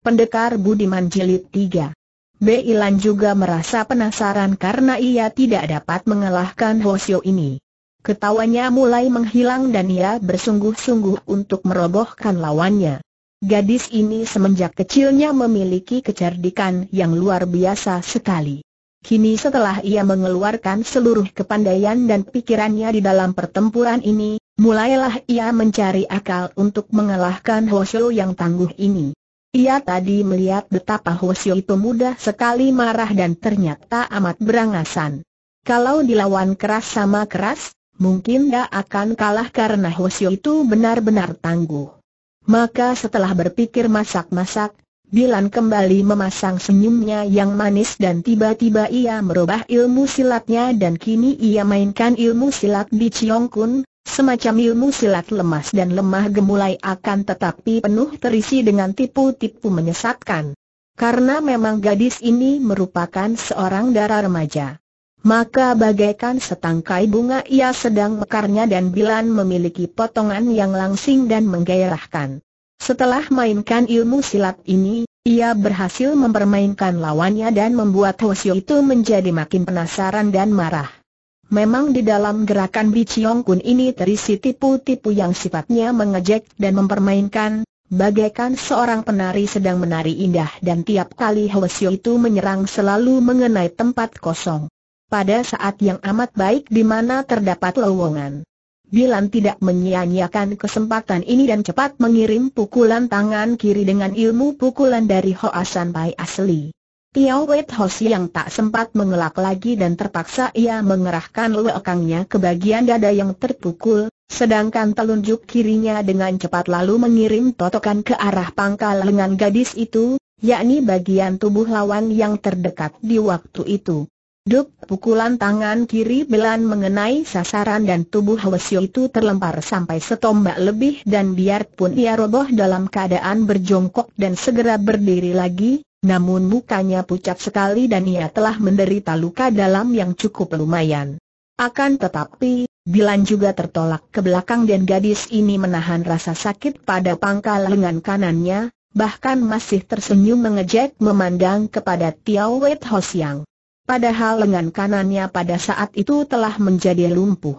Pendekar Budiman Jilid 3 Beilan juga merasa penasaran karena ia tidak dapat mengalahkan Hosyo ini. Ketawanya mulai menghilang dan ia bersungguh-sungguh untuk merobohkan lawannya. Gadis ini semenjak kecilnya memiliki kecerdikan yang luar biasa sekali. Kini setelah ia mengeluarkan seluruh kepandaian dan pikirannya di dalam pertempuran ini, mulailah ia mencari akal untuk mengalahkan Hosyo yang tangguh ini. Ia tadi melihat betapa Hosio itu mudah sekali marah dan ternyata amat berangasan. Kalau dilawan keras sama keras, mungkin dia akan kalah karena Hosio itu benar-benar tangguh. Maka setelah berpikir masak-masak, Bilan kembali memasang senyumnya yang manis dan tiba-tiba ia merubah ilmu silatnya dan kini ia mainkan ilmu silat di Chiong Kun, Semacam ilmu silat lemas dan lemah gemulai akan tetapi penuh terisi dengan tipu-tipu menyesatkan. Karena memang gadis ini merupakan seorang darah remaja. Maka bagaikan setangkai bunga ia sedang mekarnya dan Bilan memiliki potongan yang langsing dan menggairahkan. Setelah mainkan ilmu silat ini, ia berhasil mempermainkan lawannya dan membuat Hoshio itu menjadi makin penasaran dan marah. Memang di dalam gerakan Bi Kun ini terisi tipu-tipu yang sifatnya mengejek dan mempermainkan, bagaikan seorang penari sedang menari indah dan tiap kali Hwasyo itu menyerang selalu mengenai tempat kosong. Pada saat yang amat baik di mana terdapat lowongan. Bilan tidak menyia-nyiakan kesempatan ini dan cepat mengirim pukulan tangan kiri dengan ilmu pukulan dari Hoasan Pai asli. Tiao Wei Hoshi yang tak sempat mengelak lagi dan terpaksa ia mengerahkan lekangnya ke bagian dada yang terpukul, sedangkan telunjuk kirinya dengan cepat lalu mengirim totokan ke arah pangkal lengan gadis itu, yakni bagian tubuh lawan yang terdekat di waktu itu. Duk, pukulan tangan kiri Belan mengenai sasaran dan tubuh Hwasyo itu terlempar sampai setombak lebih dan biarpun ia roboh dalam keadaan berjongkok dan segera berdiri lagi, namun mukanya pucat sekali dan ia telah menderita luka dalam yang cukup lumayan. Akan tetapi, Bilan juga tertolak ke belakang dan gadis ini menahan rasa sakit pada pangkal lengan kanannya, bahkan masih tersenyum mengejek memandang kepada Tiao Hosiang padahal lengan kanannya pada saat itu telah menjadi lumpuh.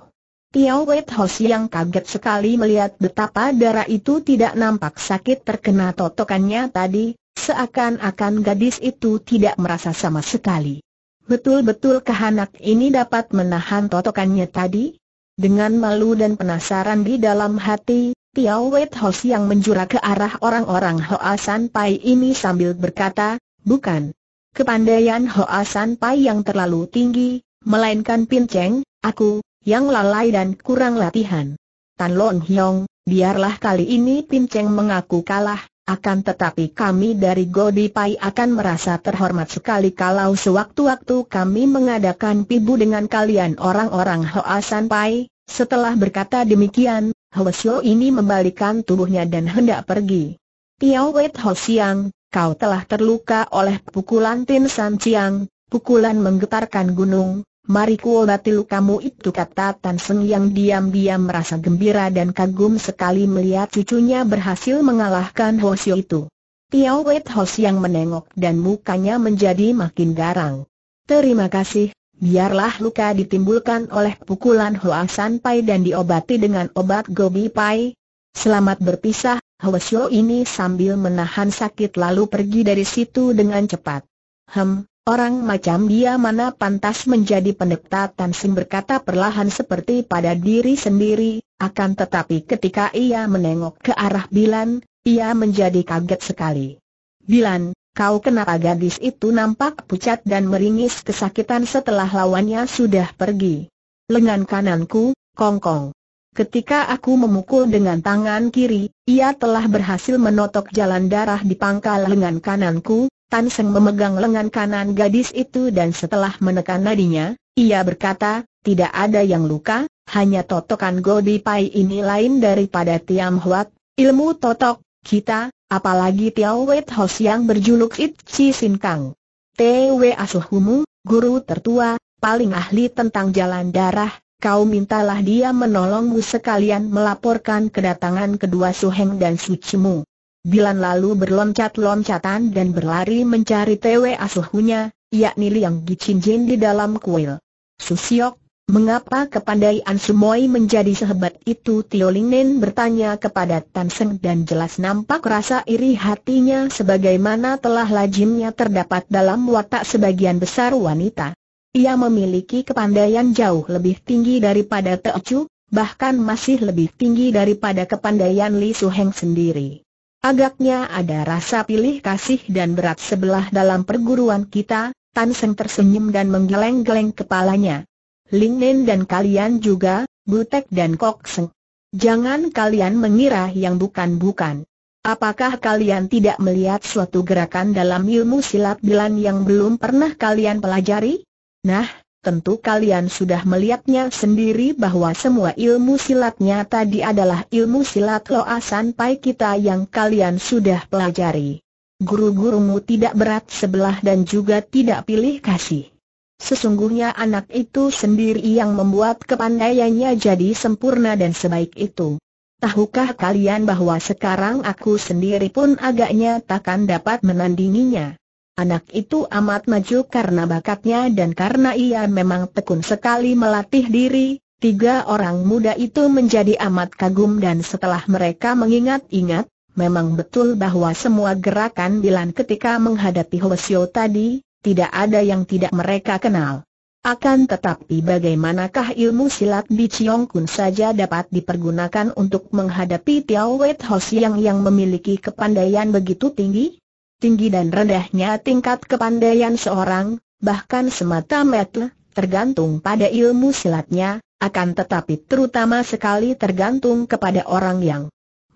Tiao Wei Hos yang kaget sekali melihat betapa darah itu tidak nampak sakit terkena totokannya tadi, seakan-akan gadis itu tidak merasa sama sekali. Betul-betul kehanak ini dapat menahan totokannya tadi? Dengan malu dan penasaran di dalam hati, Tiao Wei Hos yang menjura ke arah orang-orang Hoa San Pai ini sambil berkata, Bukan, kepandaian Hoa San Pai yang terlalu tinggi, melainkan pinceng, aku, yang lalai dan kurang latihan. Tan Lon Hyong, biarlah kali ini pinceng mengaku kalah, akan tetapi kami dari Godi Pai akan merasa terhormat sekali kalau sewaktu-waktu kami mengadakan pibu dengan kalian orang-orang Hoa San Pai. Setelah berkata demikian, Hwasyo ini membalikan tubuhnya dan hendak pergi. Tiao Wet Ho Siang, kau telah terluka oleh pukulan Tin San Chiang, pukulan menggetarkan gunung, mari kuobati lukamu itu kata Tan Seng yang diam-diam merasa gembira dan kagum sekali melihat cucunya berhasil mengalahkan Hosio itu. Tiao Wet Ho yang menengok dan mukanya menjadi makin garang. Terima kasih, biarlah luka ditimbulkan oleh pukulan Hoa San Pai dan diobati dengan obat Gobi Pai. Selamat berpisah, Hwasyo ini sambil menahan sakit lalu pergi dari situ dengan cepat. Hem, orang macam dia mana pantas menjadi pendeta Sing berkata perlahan seperti pada diri sendiri, akan tetapi ketika ia menengok ke arah Bilan, ia menjadi kaget sekali. Bilan, kau kenapa gadis itu nampak pucat dan meringis kesakitan setelah lawannya sudah pergi? Lengan kananku, kongkong. -kong. Ketika aku memukul dengan tangan kiri, ia telah berhasil menotok jalan darah di pangkal lengan kananku, Tan Seng memegang lengan kanan gadis itu dan setelah menekan nadinya, ia berkata, tidak ada yang luka, hanya totokan Godi Pai ini lain daripada Tiam Huat, ilmu totok, kita, apalagi Tiao Wet Hos yang berjuluk It Chi Sin Kang. T.W. Asuhumu, guru tertua, paling ahli tentang jalan darah, kau mintalah dia menolongmu sekalian melaporkan kedatangan kedua Suheng dan Sucimu. Bilan lalu berloncat-loncatan dan berlari mencari Tewe asuhunya, yakni Liang Gicinjin di dalam kuil. Susiok, mengapa kepandaian Sumoi menjadi sehebat itu? Tio Lingnen bertanya kepada Tan Seng dan jelas nampak rasa iri hatinya sebagaimana telah lajimnya terdapat dalam watak sebagian besar wanita. Ia memiliki kepandaian jauh lebih tinggi daripada Teocu, bahkan masih lebih tinggi daripada kepandaian Li Suheng sendiri. Agaknya ada rasa pilih kasih dan berat sebelah dalam perguruan kita, Tan Seng tersenyum dan menggeleng-geleng kepalanya. Ling Nen dan kalian juga, Butek dan Kok Seng. Jangan kalian mengira yang bukan-bukan. Apakah kalian tidak melihat suatu gerakan dalam ilmu silat bilan yang belum pernah kalian pelajari? Nah, tentu kalian sudah melihatnya sendiri bahwa semua ilmu silatnya tadi adalah ilmu silat loasan pai kita yang kalian sudah pelajari. Guru-gurumu tidak berat sebelah dan juga tidak pilih kasih. Sesungguhnya anak itu sendiri yang membuat kepandaiannya jadi sempurna dan sebaik itu. Tahukah kalian bahwa sekarang aku sendiri pun agaknya takkan dapat menandinginya? Anak itu amat maju karena bakatnya dan karena ia memang tekun sekali melatih diri, tiga orang muda itu menjadi amat kagum dan setelah mereka mengingat-ingat, memang betul bahwa semua gerakan Bilan ketika menghadapi Hwasyo tadi, tidak ada yang tidak mereka kenal. Akan tetapi bagaimanakah ilmu silat di Chiong Kun saja dapat dipergunakan untuk menghadapi Tiao Wei yang memiliki kepandaian begitu tinggi? tinggi dan rendahnya tingkat kepandaian seorang, bahkan semata mata, tergantung pada ilmu silatnya, akan tetapi terutama sekali tergantung kepada orang yang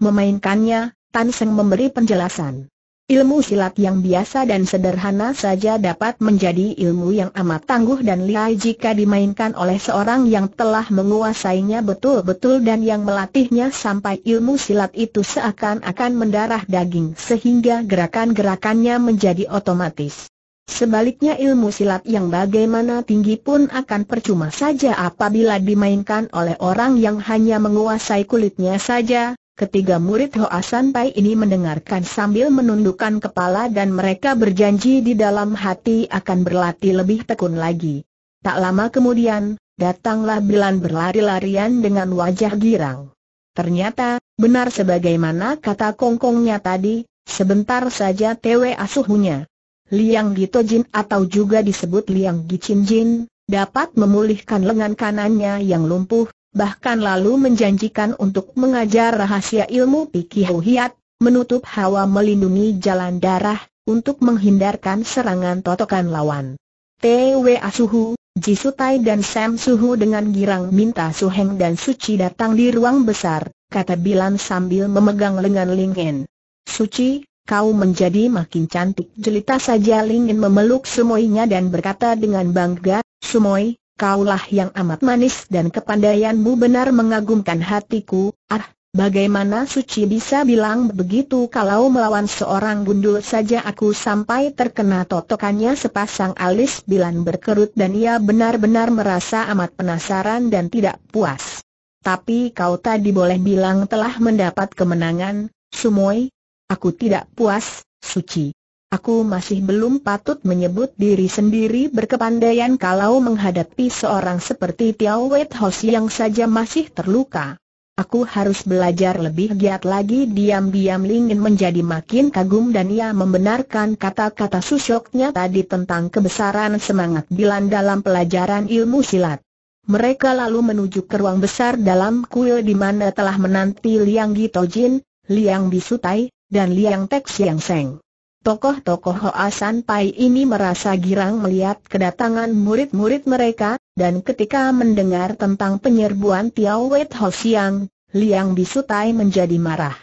memainkannya, Tan Seng memberi penjelasan. Ilmu silat yang biasa dan sederhana saja dapat menjadi ilmu yang amat tangguh dan lihai jika dimainkan oleh seorang yang telah menguasainya betul-betul dan yang melatihnya sampai ilmu silat itu seakan-akan mendarah daging sehingga gerakan-gerakannya menjadi otomatis. Sebaliknya ilmu silat yang bagaimana tinggi pun akan percuma saja apabila dimainkan oleh orang yang hanya menguasai kulitnya saja, Ketiga murid Hoa Sanpai ini mendengarkan sambil menundukkan kepala dan mereka berjanji di dalam hati akan berlatih lebih tekun lagi. Tak lama kemudian, datanglah Bilan berlari-larian dengan wajah girang. Ternyata, benar sebagaimana kata kongkongnya tadi, sebentar saja tewe asuhunya. Liang Gitojin atau juga disebut Liang Gicinjin, dapat memulihkan lengan kanannya yang lumpuh, bahkan lalu menjanjikan untuk mengajar rahasia ilmu Pikihu Hiat, menutup hawa melindungi jalan darah, untuk menghindarkan serangan totokan lawan. T.W. Asuhu, Jisutai dan Sam Suhu dengan girang minta Suheng dan Suci datang di ruang besar, kata Bilan sambil memegang lengan Lingen. Suci, kau menjadi makin cantik jelita saja Lingen memeluk Sumoinya dan berkata dengan bangga, Sumoi, kaulah yang amat manis dan kepandaianmu benar mengagumkan hatiku, ah, bagaimana suci bisa bilang begitu kalau melawan seorang gundul saja aku sampai terkena totokannya sepasang alis bilan berkerut dan ia benar-benar merasa amat penasaran dan tidak puas. Tapi kau tadi boleh bilang telah mendapat kemenangan, Sumoy? Aku tidak puas, Suci. Aku masih belum patut menyebut diri sendiri berkepandaian kalau menghadapi seorang seperti Tiao Wei Hos yang saja masih terluka. Aku harus belajar lebih giat lagi diam-diam Lingin menjadi makin kagum dan ia membenarkan kata-kata susoknya tadi tentang kebesaran semangat Dilan dalam pelajaran ilmu silat. Mereka lalu menuju ke ruang besar dalam kuil di mana telah menanti Liang Gitojin, Liang Bisutai, dan Liang Tek Siang Seng. Tokoh-tokoh Hoa Pai ini merasa girang melihat kedatangan murid-murid mereka, dan ketika mendengar tentang penyerbuan Tiao Wei Ho Siang, Liang Bisutai menjadi marah.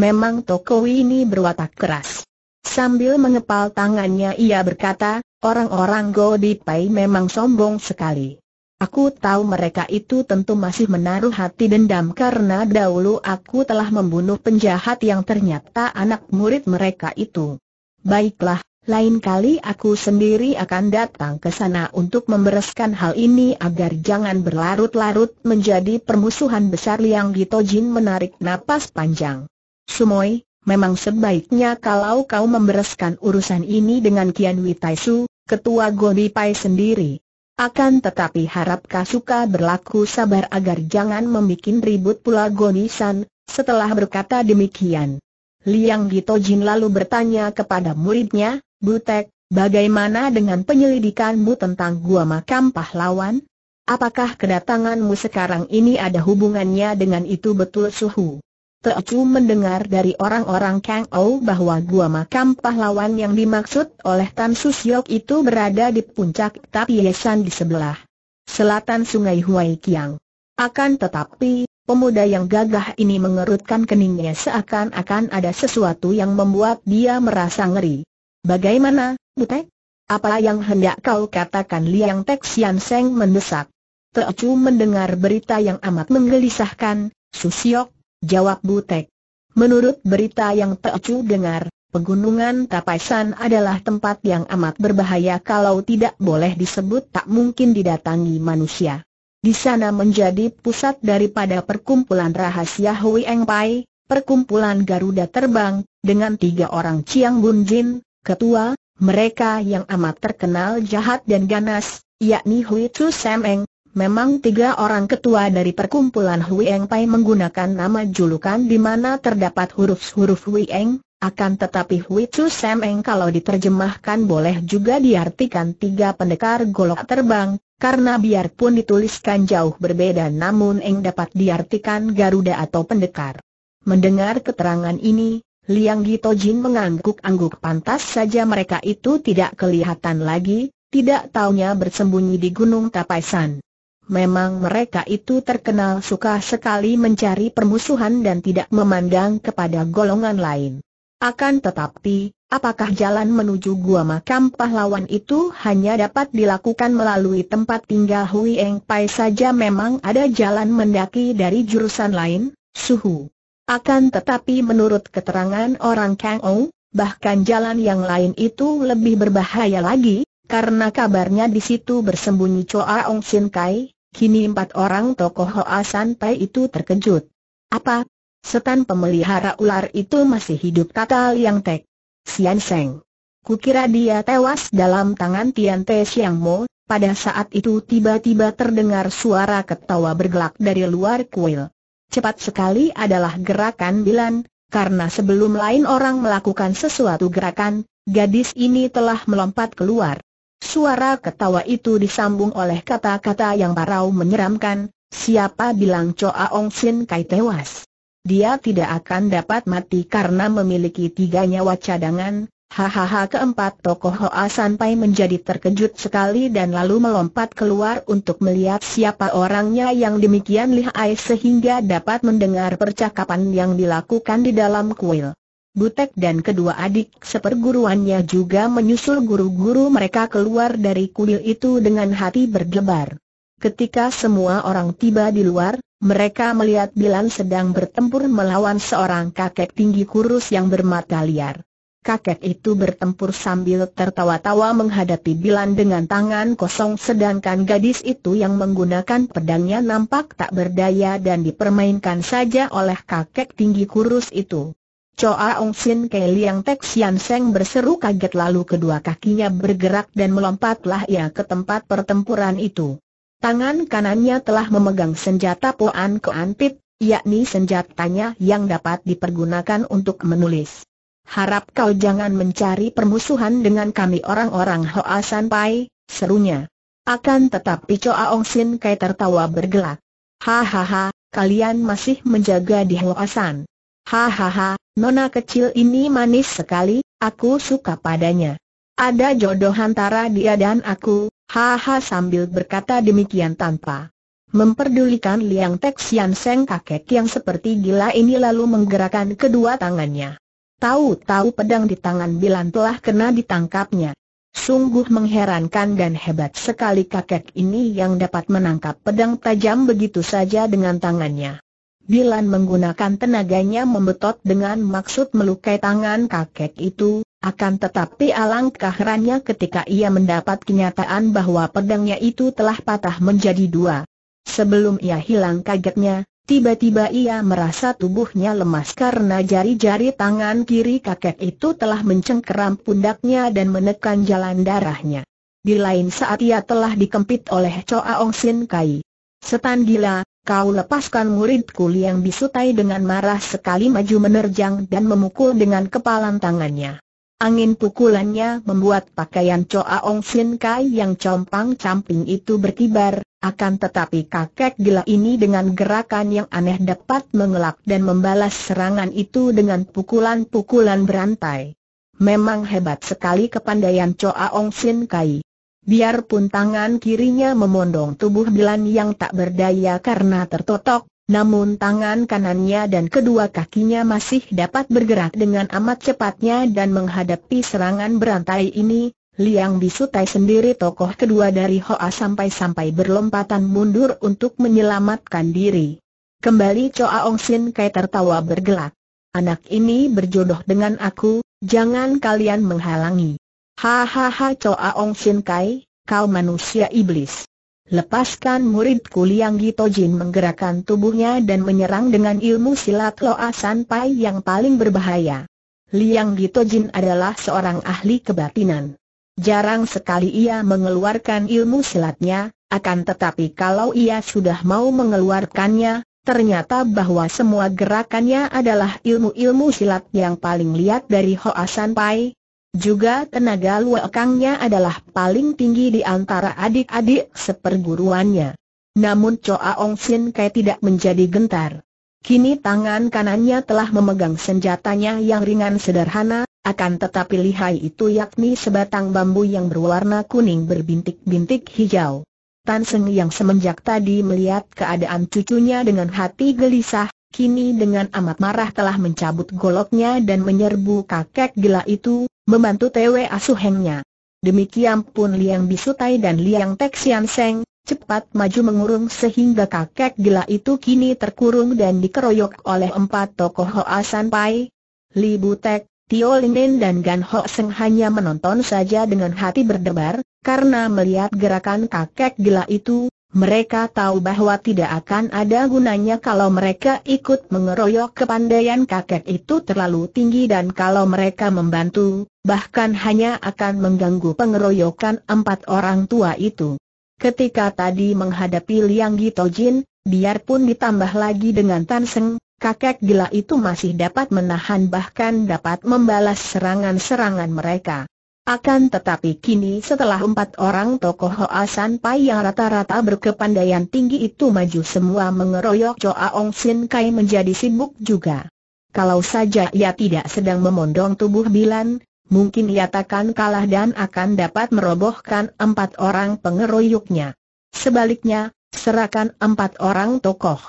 Memang tokoh ini berwatak keras. Sambil mengepal tangannya ia berkata, orang-orang Go di Pai memang sombong sekali. Aku tahu mereka itu tentu masih menaruh hati dendam karena dahulu aku telah membunuh penjahat yang ternyata anak murid mereka itu. Baiklah, lain kali aku sendiri akan datang ke sana untuk membereskan hal ini agar jangan berlarut-larut menjadi permusuhan besar Liang Gitojin menarik napas panjang. Sumoy, memang sebaiknya kalau kau membereskan urusan ini dengan Kian Witaisu, ketua Gobi Pai sendiri. Akan tetapi harap kau suka berlaku sabar agar jangan membuat ribut pula Gobi San. setelah berkata demikian. Liang Gito Jin lalu bertanya kepada muridnya, Butek, bagaimana dengan penyelidikanmu tentang gua makam pahlawan? Apakah kedatanganmu sekarang ini ada hubungannya dengan itu betul suhu? Teocu mendengar dari orang-orang Kang Ou bahwa gua makam pahlawan yang dimaksud oleh Tan Yok itu berada di puncak Tapiesan di sebelah selatan Sungai Huai Kiang. Akan tetapi, Pemuda yang gagah ini mengerutkan keningnya seakan-akan ada sesuatu yang membuat dia merasa ngeri. Bagaimana, Butek? Apa yang hendak kau katakan Liang Tek Sian Seng mendesak. Teocu mendengar berita yang amat menggelisahkan, Susiok, jawab Butek. Menurut berita yang Teocu dengar, pegunungan Tapaisan adalah tempat yang amat berbahaya kalau tidak boleh disebut tak mungkin didatangi manusia. Di sana menjadi pusat daripada perkumpulan rahasia Hui Eng Pai, perkumpulan Garuda Terbang, dengan tiga orang Chiang Bun Jin, ketua, mereka yang amat terkenal jahat dan ganas, yakni Hui Chu Sam Eng. Memang tiga orang ketua dari perkumpulan Hui Eng Pai menggunakan nama julukan di mana terdapat huruf-huruf Hui Eng, akan tetapi Hui Chu Sam Eng kalau diterjemahkan boleh juga diartikan tiga pendekar golok terbang, karena biarpun dituliskan jauh berbeda namun Eng dapat diartikan Garuda atau pendekar. Mendengar keterangan ini, Liang Gitojin mengangguk-angguk pantas saja mereka itu tidak kelihatan lagi, tidak taunya bersembunyi di Gunung Tapaisan. Memang mereka itu terkenal suka sekali mencari permusuhan dan tidak memandang kepada golongan lain. Akan tetapi, apakah jalan menuju gua makam pahlawan itu hanya dapat dilakukan melalui tempat tinggal Hui Eng Pai saja memang ada jalan mendaki dari jurusan lain, suhu. Akan tetapi menurut keterangan orang Kang Ou, bahkan jalan yang lain itu lebih berbahaya lagi, karena kabarnya di situ bersembunyi Choa Ong Sin Kai, kini empat orang tokoh Hoa Pai itu terkejut. Apa? Setan pemelihara ular itu masih hidup kata Liang Tek. Sian Seng. Kukira dia tewas dalam tangan Tian Te Siang Mo, pada saat itu tiba-tiba terdengar suara ketawa bergelak dari luar kuil. Cepat sekali adalah gerakan Bilan, karena sebelum lain orang melakukan sesuatu gerakan, gadis ini telah melompat keluar. Suara ketawa itu disambung oleh kata-kata yang parau menyeramkan, siapa bilang Choa Ong Sin Kai tewas. Dia tidak akan dapat mati karena memiliki tiga nyawa cadangan, Hahaha keempat tokoh Hoa sampai menjadi terkejut sekali dan lalu melompat keluar untuk melihat siapa orangnya yang demikian lihai sehingga dapat mendengar percakapan yang dilakukan di dalam kuil. Butek dan kedua adik seperguruannya juga menyusul guru-guru mereka keluar dari kuil itu dengan hati berdebar. Ketika semua orang tiba di luar, mereka melihat Bilan sedang bertempur melawan seorang kakek tinggi kurus yang bermata liar. Kakek itu bertempur sambil tertawa-tawa menghadapi Bilan dengan tangan kosong sedangkan gadis itu yang menggunakan pedangnya nampak tak berdaya dan dipermainkan saja oleh kakek tinggi kurus itu. Choa Ong Sin Kelly Liang Tek Sian Seng berseru kaget lalu kedua kakinya bergerak dan melompatlah ia ke tempat pertempuran itu. Tangan kanannya telah memegang senjata Poan keantip, yakni senjatanya yang dapat dipergunakan untuk menulis. Harap kau jangan mencari permusuhan dengan kami orang-orang Hoa Sanpai, serunya. Akan tetapi Choa Ong Sin Kai tertawa bergelak. Hahaha, kalian masih menjaga di San. Hahaha, nona kecil ini manis sekali, aku suka padanya. Ada jodoh antara dia dan aku, Haha sambil berkata demikian tanpa memperdulikan Liang Tek Sian Seng kakek yang seperti gila ini lalu menggerakkan kedua tangannya. Tahu-tahu pedang di tangan Bilan telah kena ditangkapnya. Sungguh mengherankan dan hebat sekali kakek ini yang dapat menangkap pedang tajam begitu saja dengan tangannya. Bilan menggunakan tenaganya membetot dengan maksud melukai tangan kakek itu, akan tetapi alangkah herannya ketika ia mendapat kenyataan bahwa pedangnya itu telah patah menjadi dua. Sebelum ia hilang kagetnya, tiba-tiba ia merasa tubuhnya lemas karena jari-jari tangan kiri kakek itu telah mencengkeram pundaknya dan menekan jalan darahnya. Di lain saat ia telah dikempit oleh Choa Ong Sin Kai. Setan gila, kau lepaskan muridku yang bisutai dengan marah sekali maju menerjang dan memukul dengan kepalan tangannya. Angin pukulannya membuat pakaian Choa Ong Sin Kai yang compang-camping itu berkibar, akan tetapi kakek gila ini dengan gerakan yang aneh dapat mengelak dan membalas serangan itu dengan pukulan-pukulan berantai. Memang hebat sekali kepandaian Choa Ong Sin Kai. Biarpun tangan kirinya memondong tubuh Bilan yang tak berdaya karena tertotok, namun tangan kanannya dan kedua kakinya masih dapat bergerak dengan amat cepatnya dan menghadapi serangan berantai ini, Liang Bisutai sendiri tokoh kedua dari Hoa sampai-sampai berlompatan mundur untuk menyelamatkan diri. Kembali Choa Ong Sin Kai tertawa bergelak. Anak ini berjodoh dengan aku, jangan kalian menghalangi. Hahaha Choa Ong Sin Kai, kau manusia iblis. Lepaskan muridku Liang Gitojin menggerakkan tubuhnya dan menyerang dengan ilmu silat Loa Pai yang paling berbahaya. Liang Gitojin adalah seorang ahli kebatinan. Jarang sekali ia mengeluarkan ilmu silatnya, akan tetapi kalau ia sudah mau mengeluarkannya, ternyata bahwa semua gerakannya adalah ilmu-ilmu silat yang paling liat dari Hoa Pai. Juga tenaga luakangnya adalah paling tinggi di antara adik-adik seperguruannya. Namun Choa Ong Sin Kai tidak menjadi gentar. Kini tangan kanannya telah memegang senjatanya yang ringan sederhana, akan tetapi lihai itu yakni sebatang bambu yang berwarna kuning berbintik-bintik hijau. Tan Seng yang semenjak tadi melihat keadaan cucunya dengan hati gelisah, kini dengan amat marah telah mencabut goloknya dan menyerbu kakek gila itu, membantu Tewe asuhengnya. Demikian pun Liang Bisutai dan Liang Texian Seng, cepat maju mengurung sehingga kakek gila itu kini terkurung dan dikeroyok oleh empat tokoh Hoa San Pai, Li Butek, Tio Lingden dan Gan Ho Seng hanya menonton saja dengan hati berdebar, karena melihat gerakan kakek gila itu, mereka tahu bahwa tidak akan ada gunanya kalau mereka ikut mengeroyok kepandaian kakek itu terlalu tinggi dan kalau mereka membantu, bahkan hanya akan mengganggu pengeroyokan empat orang tua itu. Ketika tadi menghadapi Liang Gitojin, biarpun ditambah lagi dengan Tan Seng, kakek gila itu masih dapat menahan bahkan dapat membalas serangan-serangan mereka. Akan tetapi kini setelah empat orang tokoh Hoa Pai yang rata-rata berkepandaian tinggi itu maju semua mengeroyok Choa Ong Sin Kai menjadi sibuk juga. Kalau saja ia tidak sedang memondong tubuh Bilan, mungkin ia takkan kalah dan akan dapat merobohkan empat orang pengeroyoknya. Sebaliknya, serahkan empat orang tokoh.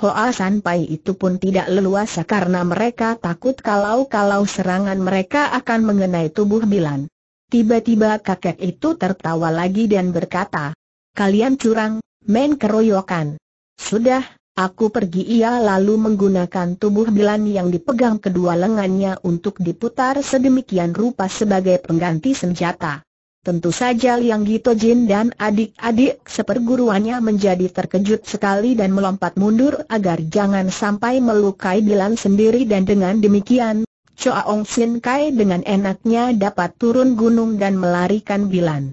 Hoa Pai itu pun tidak leluasa karena mereka takut kalau-kalau serangan mereka akan mengenai tubuh Bilan. Tiba-tiba kakek itu tertawa lagi dan berkata, Kalian curang, main keroyokan. Sudah, aku pergi ia lalu menggunakan tubuh Bilan yang dipegang kedua lengannya untuk diputar sedemikian rupa sebagai pengganti senjata. Tentu saja Liang Gito Jin dan adik-adik seperguruannya menjadi terkejut sekali dan melompat mundur agar jangan sampai melukai Bilan sendiri dan dengan demikian, Choa Sin Kai dengan enaknya dapat turun gunung dan melarikan Bilan.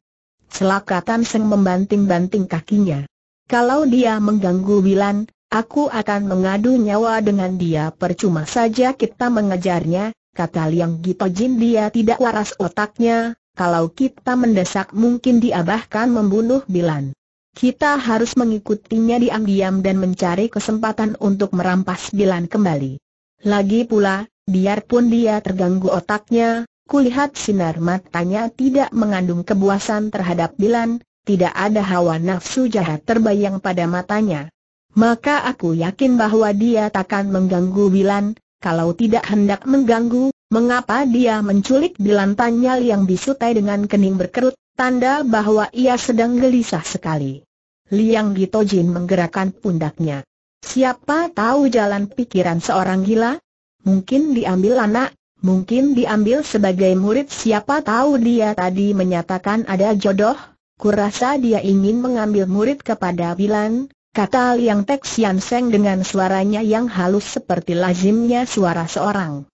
Celaka Tan Seng membanting-banting kakinya. Kalau dia mengganggu Bilan, aku akan mengadu nyawa dengan dia percuma saja kita mengejarnya, kata Liang Gito Jin dia tidak waras otaknya, kalau kita mendesak mungkin dia bahkan membunuh Bilan. Kita harus mengikutinya diam-diam dan mencari kesempatan untuk merampas Bilan kembali. Lagi pula, Biarpun dia terganggu otaknya, kulihat sinar matanya tidak mengandung kebuasan terhadap Bilan, tidak ada hawa nafsu jahat terbayang pada matanya. Maka aku yakin bahwa dia takkan mengganggu Bilan, kalau tidak hendak mengganggu, mengapa dia menculik Bilan tanya yang bisutai dengan kening berkerut, tanda bahwa ia sedang gelisah sekali. Liang Gitojin menggerakkan pundaknya. Siapa tahu jalan pikiran seorang gila? mungkin diambil anak, mungkin diambil sebagai murid siapa tahu dia tadi menyatakan ada jodoh, kurasa dia ingin mengambil murid kepada Bilan, kata Liang Tek Sian Seng dengan suaranya yang halus seperti lazimnya suara seorang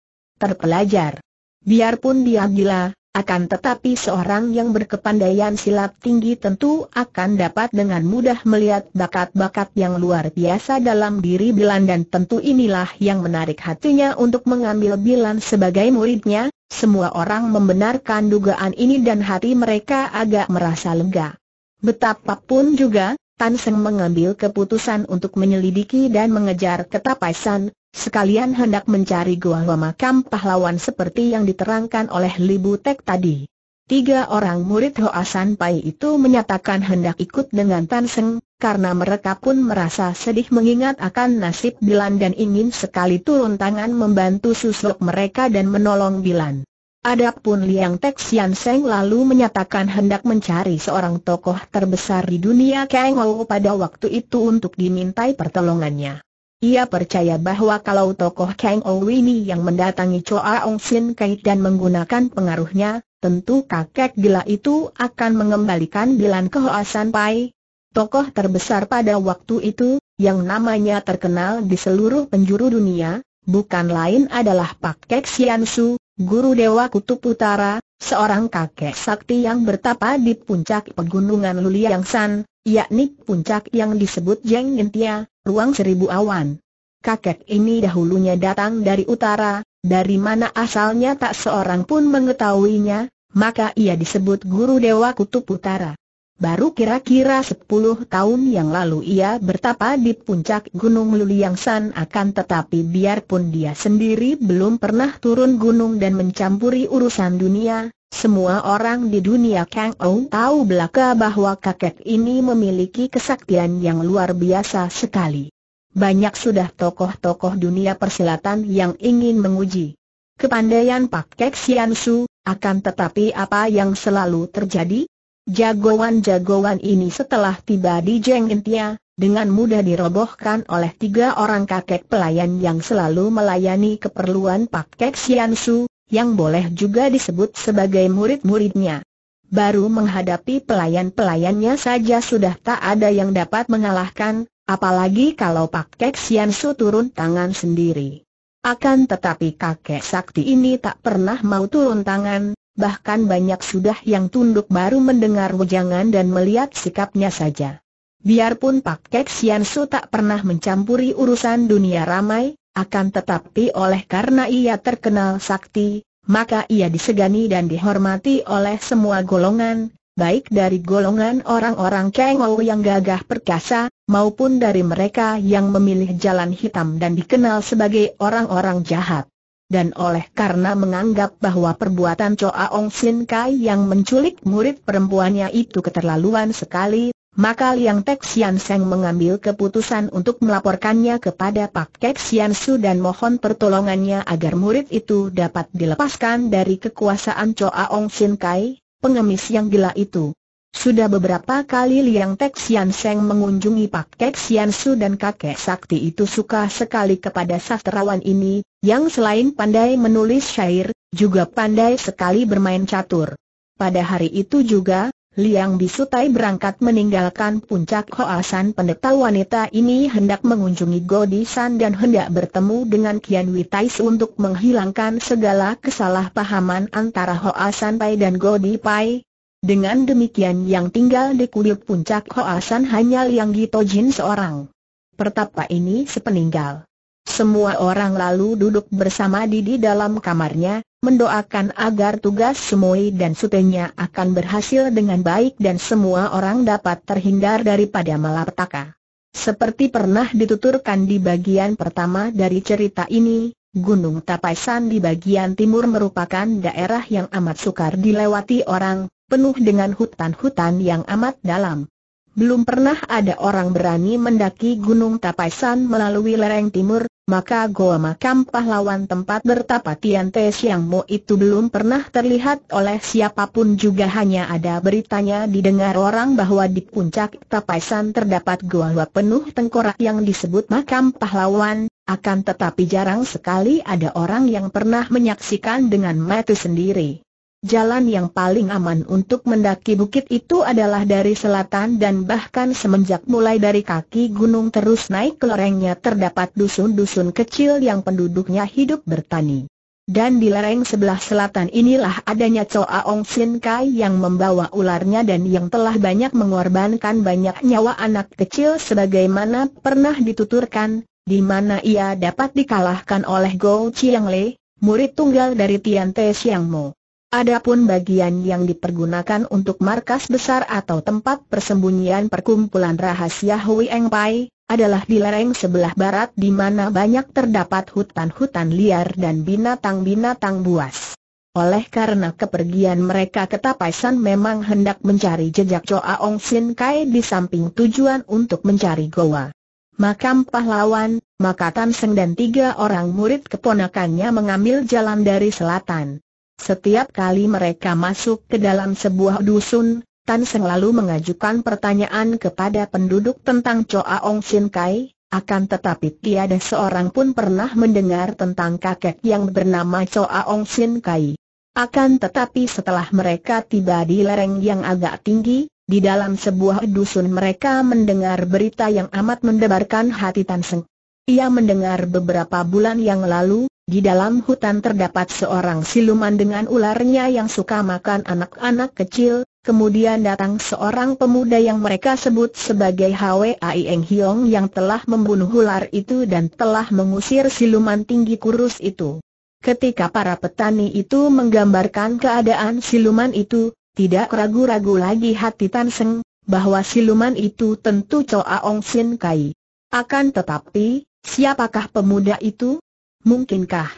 terpelajar. Biarpun dia gila, akan tetapi seorang yang berkepandaian silat tinggi tentu akan dapat dengan mudah melihat bakat-bakat yang luar biasa dalam diri Bilan dan tentu inilah yang menarik hatinya untuk mengambil Bilan sebagai muridnya, semua orang membenarkan dugaan ini dan hati mereka agak merasa lega. Betapapun juga, Tan Seng mengambil keputusan untuk menyelidiki dan mengejar ketapaisan, Sekalian hendak mencari gua gua makam pahlawan seperti yang diterangkan oleh Libu Tek tadi. Tiga orang murid Hoasan Pai itu menyatakan hendak ikut dengan Tan Seng, karena mereka pun merasa sedih mengingat akan nasib Bilan dan ingin sekali turun tangan membantu susuk mereka dan menolong Bilan. Adapun Liang Tek Sian Seng lalu menyatakan hendak mencari seorang tokoh terbesar di dunia Kang Ho pada waktu itu untuk dimintai pertolongannya. Ia percaya bahwa kalau tokoh Kang ini yang mendatangi Choa Ong Sin Kait dan menggunakan pengaruhnya, tentu kakek gila itu akan mengembalikan bilan ke Hoa San Pai. Tokoh terbesar pada waktu itu, yang namanya terkenal di seluruh penjuru dunia, bukan lain adalah Pak Kek Sian Su, guru Dewa Kutub Utara, seorang kakek sakti yang bertapa di puncak pegunungan Luliang San, yakni puncak yang disebut Jeng Gentia, ruang seribu awan. Kakek ini dahulunya datang dari utara, dari mana asalnya tak seorang pun mengetahuinya, maka ia disebut Guru Dewa Kutub Utara. Baru kira-kira 10 tahun yang lalu ia bertapa di puncak Gunung Luliang akan tetapi biarpun dia sendiri belum pernah turun gunung dan mencampuri urusan dunia, semua orang di dunia Kang Ou tahu belaka bahwa kakek ini memiliki kesaktian yang luar biasa sekali. Banyak sudah tokoh-tokoh dunia persilatan yang ingin menguji kepandaian Pak Kek Sian Su, akan tetapi apa yang selalu terjadi? Jagoan-jagoan ini setelah tiba di Jeng Intia, dengan mudah dirobohkan oleh tiga orang kakek pelayan yang selalu melayani keperluan Pak Kek Sian Su, yang boleh juga disebut sebagai murid-muridnya. Baru menghadapi pelayan-pelayannya saja sudah tak ada yang dapat mengalahkan, apalagi kalau Pak Kek Sian Su turun tangan sendiri. Akan tetapi kakek sakti ini tak pernah mau turun tangan, bahkan banyak sudah yang tunduk baru mendengar wejangan dan melihat sikapnya saja. Biarpun Pak Kek Sian Su tak pernah mencampuri urusan dunia ramai, akan tetapi oleh karena ia terkenal sakti, maka ia disegani dan dihormati oleh semua golongan, baik dari golongan orang-orang Kengou yang gagah perkasa, maupun dari mereka yang memilih jalan hitam dan dikenal sebagai orang-orang jahat dan oleh karena menganggap bahwa perbuatan Choa Ong Sin Kai yang menculik murid perempuannya itu keterlaluan sekali, maka Liang Tek Sian Seng mengambil keputusan untuk melaporkannya kepada Pak Kek Sian Su dan mohon pertolongannya agar murid itu dapat dilepaskan dari kekuasaan Choa Ong Sin Kai, pengemis yang gila itu. Sudah beberapa kali Liang Tek Sian Seng mengunjungi Pak Kek Sian Su dan kakek sakti itu suka sekali kepada sastrawan ini, yang selain pandai menulis syair, juga pandai sekali bermain catur. Pada hari itu juga, Liang Bisutai berangkat meninggalkan puncak Hoasan pendeta wanita ini hendak mengunjungi Godisan dan hendak bertemu dengan Kian Witais untuk menghilangkan segala kesalahpahaman antara Hoasan Pai dan Godi Pai, dengan demikian yang tinggal di kuil puncak Hoasan hanya Liang Gitojin seorang. Pertapa ini sepeninggal. Semua orang lalu duduk bersama di di dalam kamarnya, mendoakan agar tugas Semoi dan sutenya akan berhasil dengan baik dan semua orang dapat terhindar daripada malapetaka. Seperti pernah dituturkan di bagian pertama dari cerita ini, Gunung Tapaisan di bagian timur merupakan daerah yang amat sukar dilewati orang, penuh dengan hutan-hutan yang amat dalam. Belum pernah ada orang berani mendaki Gunung Tapaisan melalui lereng timur, maka goa makam pahlawan tempat bertapa Tian Te Siang Mo itu belum pernah terlihat oleh siapapun juga hanya ada beritanya didengar orang bahwa di puncak Tapaisan terdapat goa goa penuh tengkorak yang disebut makam pahlawan, akan tetapi jarang sekali ada orang yang pernah menyaksikan dengan mata sendiri. Jalan yang paling aman untuk mendaki bukit itu adalah dari selatan dan bahkan semenjak mulai dari kaki gunung terus naik ke lerengnya terdapat dusun-dusun kecil yang penduduknya hidup bertani. Dan di lereng sebelah selatan inilah adanya Choa Ong Sin Kai yang membawa ularnya dan yang telah banyak mengorbankan banyak nyawa anak kecil sebagaimana pernah dituturkan, di mana ia dapat dikalahkan oleh Go Chiang Le, murid tunggal dari Tian Te Siang Mo. Adapun bagian yang dipergunakan untuk markas besar atau tempat persembunyian perkumpulan rahasia Hui Eng Pai, adalah di lereng sebelah barat di mana banyak terdapat hutan-hutan liar dan binatang-binatang buas. Oleh karena kepergian mereka ke Tapaisan memang hendak mencari jejak Choa Ong Sin Kai di samping tujuan untuk mencari Goa. Makam pahlawan, maka Tan Seng dan tiga orang murid keponakannya mengambil jalan dari selatan. Setiap kali mereka masuk ke dalam sebuah dusun, Tan lalu mengajukan pertanyaan kepada penduduk tentang Choa Ong Sin Kai, akan tetapi tiada seorang pun pernah mendengar tentang kakek yang bernama Choa Ong Sin Kai. Akan tetapi setelah mereka tiba di lereng yang agak tinggi, di dalam sebuah dusun mereka mendengar berita yang amat mendebarkan hati Tan Seng. Ia mendengar beberapa bulan yang lalu, di dalam hutan terdapat seorang siluman dengan ularnya yang suka makan anak-anak kecil, kemudian datang seorang pemuda yang mereka sebut sebagai Hwai Aieng Hiong yang telah membunuh ular itu dan telah mengusir siluman tinggi kurus itu. Ketika para petani itu menggambarkan keadaan siluman itu, tidak ragu-ragu lagi hati Tan Seng, bahwa siluman itu tentu Choa Ong Sin Kai. Akan tetapi, siapakah pemuda itu? Mungkinkah?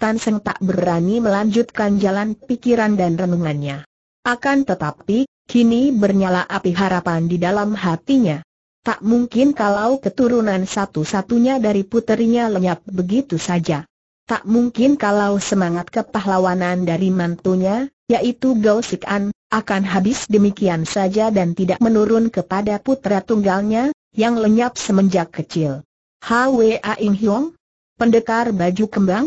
Tan Seng tak berani melanjutkan jalan pikiran dan renungannya. Akan tetapi, kini bernyala api harapan di dalam hatinya. Tak mungkin kalau keturunan satu-satunya dari puterinya lenyap begitu saja. Tak mungkin kalau semangat kepahlawanan dari mantunya, yaitu Gao Sikan, akan habis demikian saja dan tidak menurun kepada putra tunggalnya, yang lenyap semenjak kecil. Hwa Ing Hiong, Pendekar baju kembang?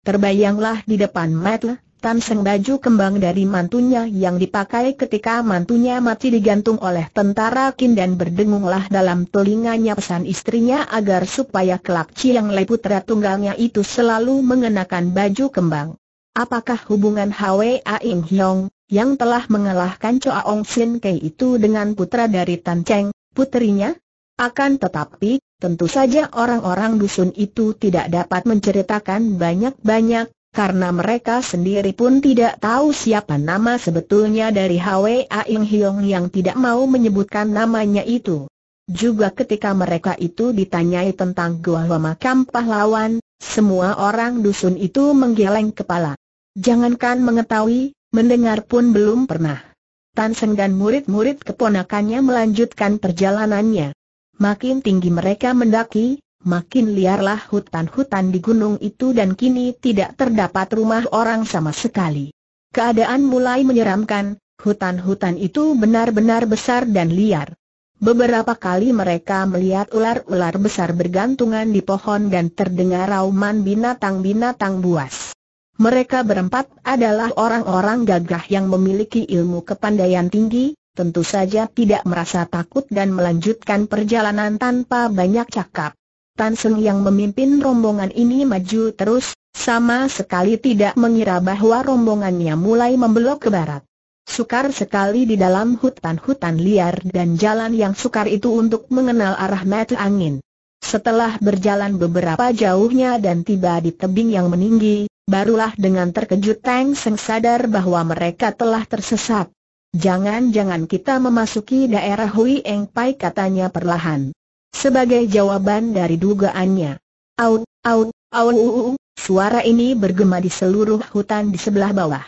Terbayanglah di depan Matle, Tanseng baju kembang dari mantunya yang dipakai ketika mantunya mati digantung oleh tentara kin dan berdengunglah dalam telinganya pesan istrinya agar supaya kelak Chiang Le putra tunggangnya itu selalu mengenakan baju kembang. Apakah hubungan Hwa Aing Hyong, yang telah mengalahkan Choa Ong Sin Kei itu dengan putra dari Tan Cheng, putrinya? Akan tetapi, Tentu saja orang-orang dusun itu tidak dapat menceritakan banyak-banyak, karena mereka sendiri pun tidak tahu siapa nama sebetulnya dari Hwa Aing Hiong yang tidak mau menyebutkan namanya itu. Juga ketika mereka itu ditanyai tentang gua Makam Pahlawan, semua orang dusun itu menggeleng kepala. Jangankan mengetahui, mendengar pun belum pernah. Tan dan murid-murid keponakannya melanjutkan perjalanannya. Makin tinggi mereka mendaki, makin liarlah hutan-hutan di gunung itu dan kini tidak terdapat rumah orang sama sekali. Keadaan mulai menyeramkan, hutan-hutan itu benar-benar besar dan liar. Beberapa kali mereka melihat ular-ular besar bergantungan di pohon dan terdengar rauman binatang-binatang buas. Mereka berempat adalah orang-orang gagah yang memiliki ilmu kepandaian tinggi, tentu saja tidak merasa takut dan melanjutkan perjalanan tanpa banyak cakap. Tan Seng yang memimpin rombongan ini maju terus, sama sekali tidak mengira bahwa rombongannya mulai membelok ke barat. Sukar sekali di dalam hutan-hutan liar dan jalan yang sukar itu untuk mengenal arah mata angin. Setelah berjalan beberapa jauhnya dan tiba di tebing yang meninggi, barulah dengan terkejut Teng Seng sadar bahwa mereka telah tersesat. Jangan-jangan kita memasuki daerah Hui Eng Pai katanya perlahan. Sebagai jawaban dari dugaannya. Aun, aun, aun, suara ini bergema di seluruh hutan di sebelah bawah.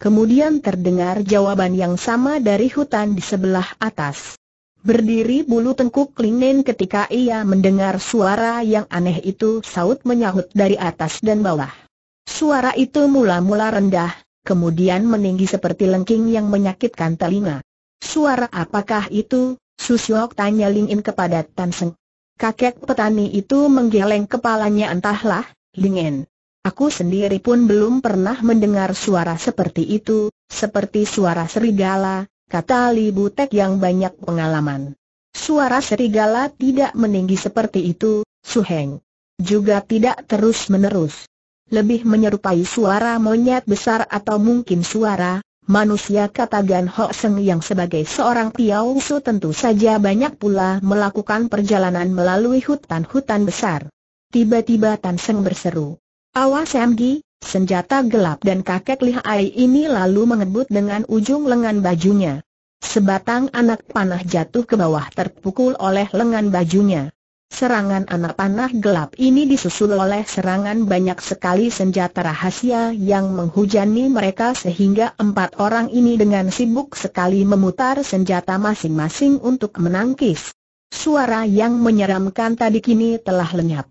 Kemudian terdengar jawaban yang sama dari hutan di sebelah atas. Berdiri bulu tengkuk Linen ketika ia mendengar suara yang aneh itu saut menyahut dari atas dan bawah. Suara itu mula-mula rendah, kemudian meninggi seperti lengking yang menyakitkan telinga. Suara apakah itu? Susyok tanya Ling In kepada Tan Seng. Kakek petani itu menggeleng kepalanya entahlah, Ling In. Aku sendiri pun belum pernah mendengar suara seperti itu, seperti suara serigala, kata Li Butek yang banyak pengalaman. Suara serigala tidak meninggi seperti itu, Su Heng. Juga tidak terus-menerus lebih menyerupai suara monyet besar atau mungkin suara manusia kata Gan Ho Seng yang sebagai seorang Piau Su tentu saja banyak pula melakukan perjalanan melalui hutan-hutan besar. Tiba-tiba Tan Seng berseru, Awas Emgi, senjata gelap dan kakek lihai ini lalu mengebut dengan ujung lengan bajunya. Sebatang anak panah jatuh ke bawah terpukul oleh lengan bajunya. Serangan anak panah gelap ini disusul oleh serangan banyak sekali senjata rahasia yang menghujani mereka sehingga empat orang ini dengan sibuk sekali memutar senjata masing-masing untuk menangkis. Suara yang menyeramkan tadi kini telah lenyap.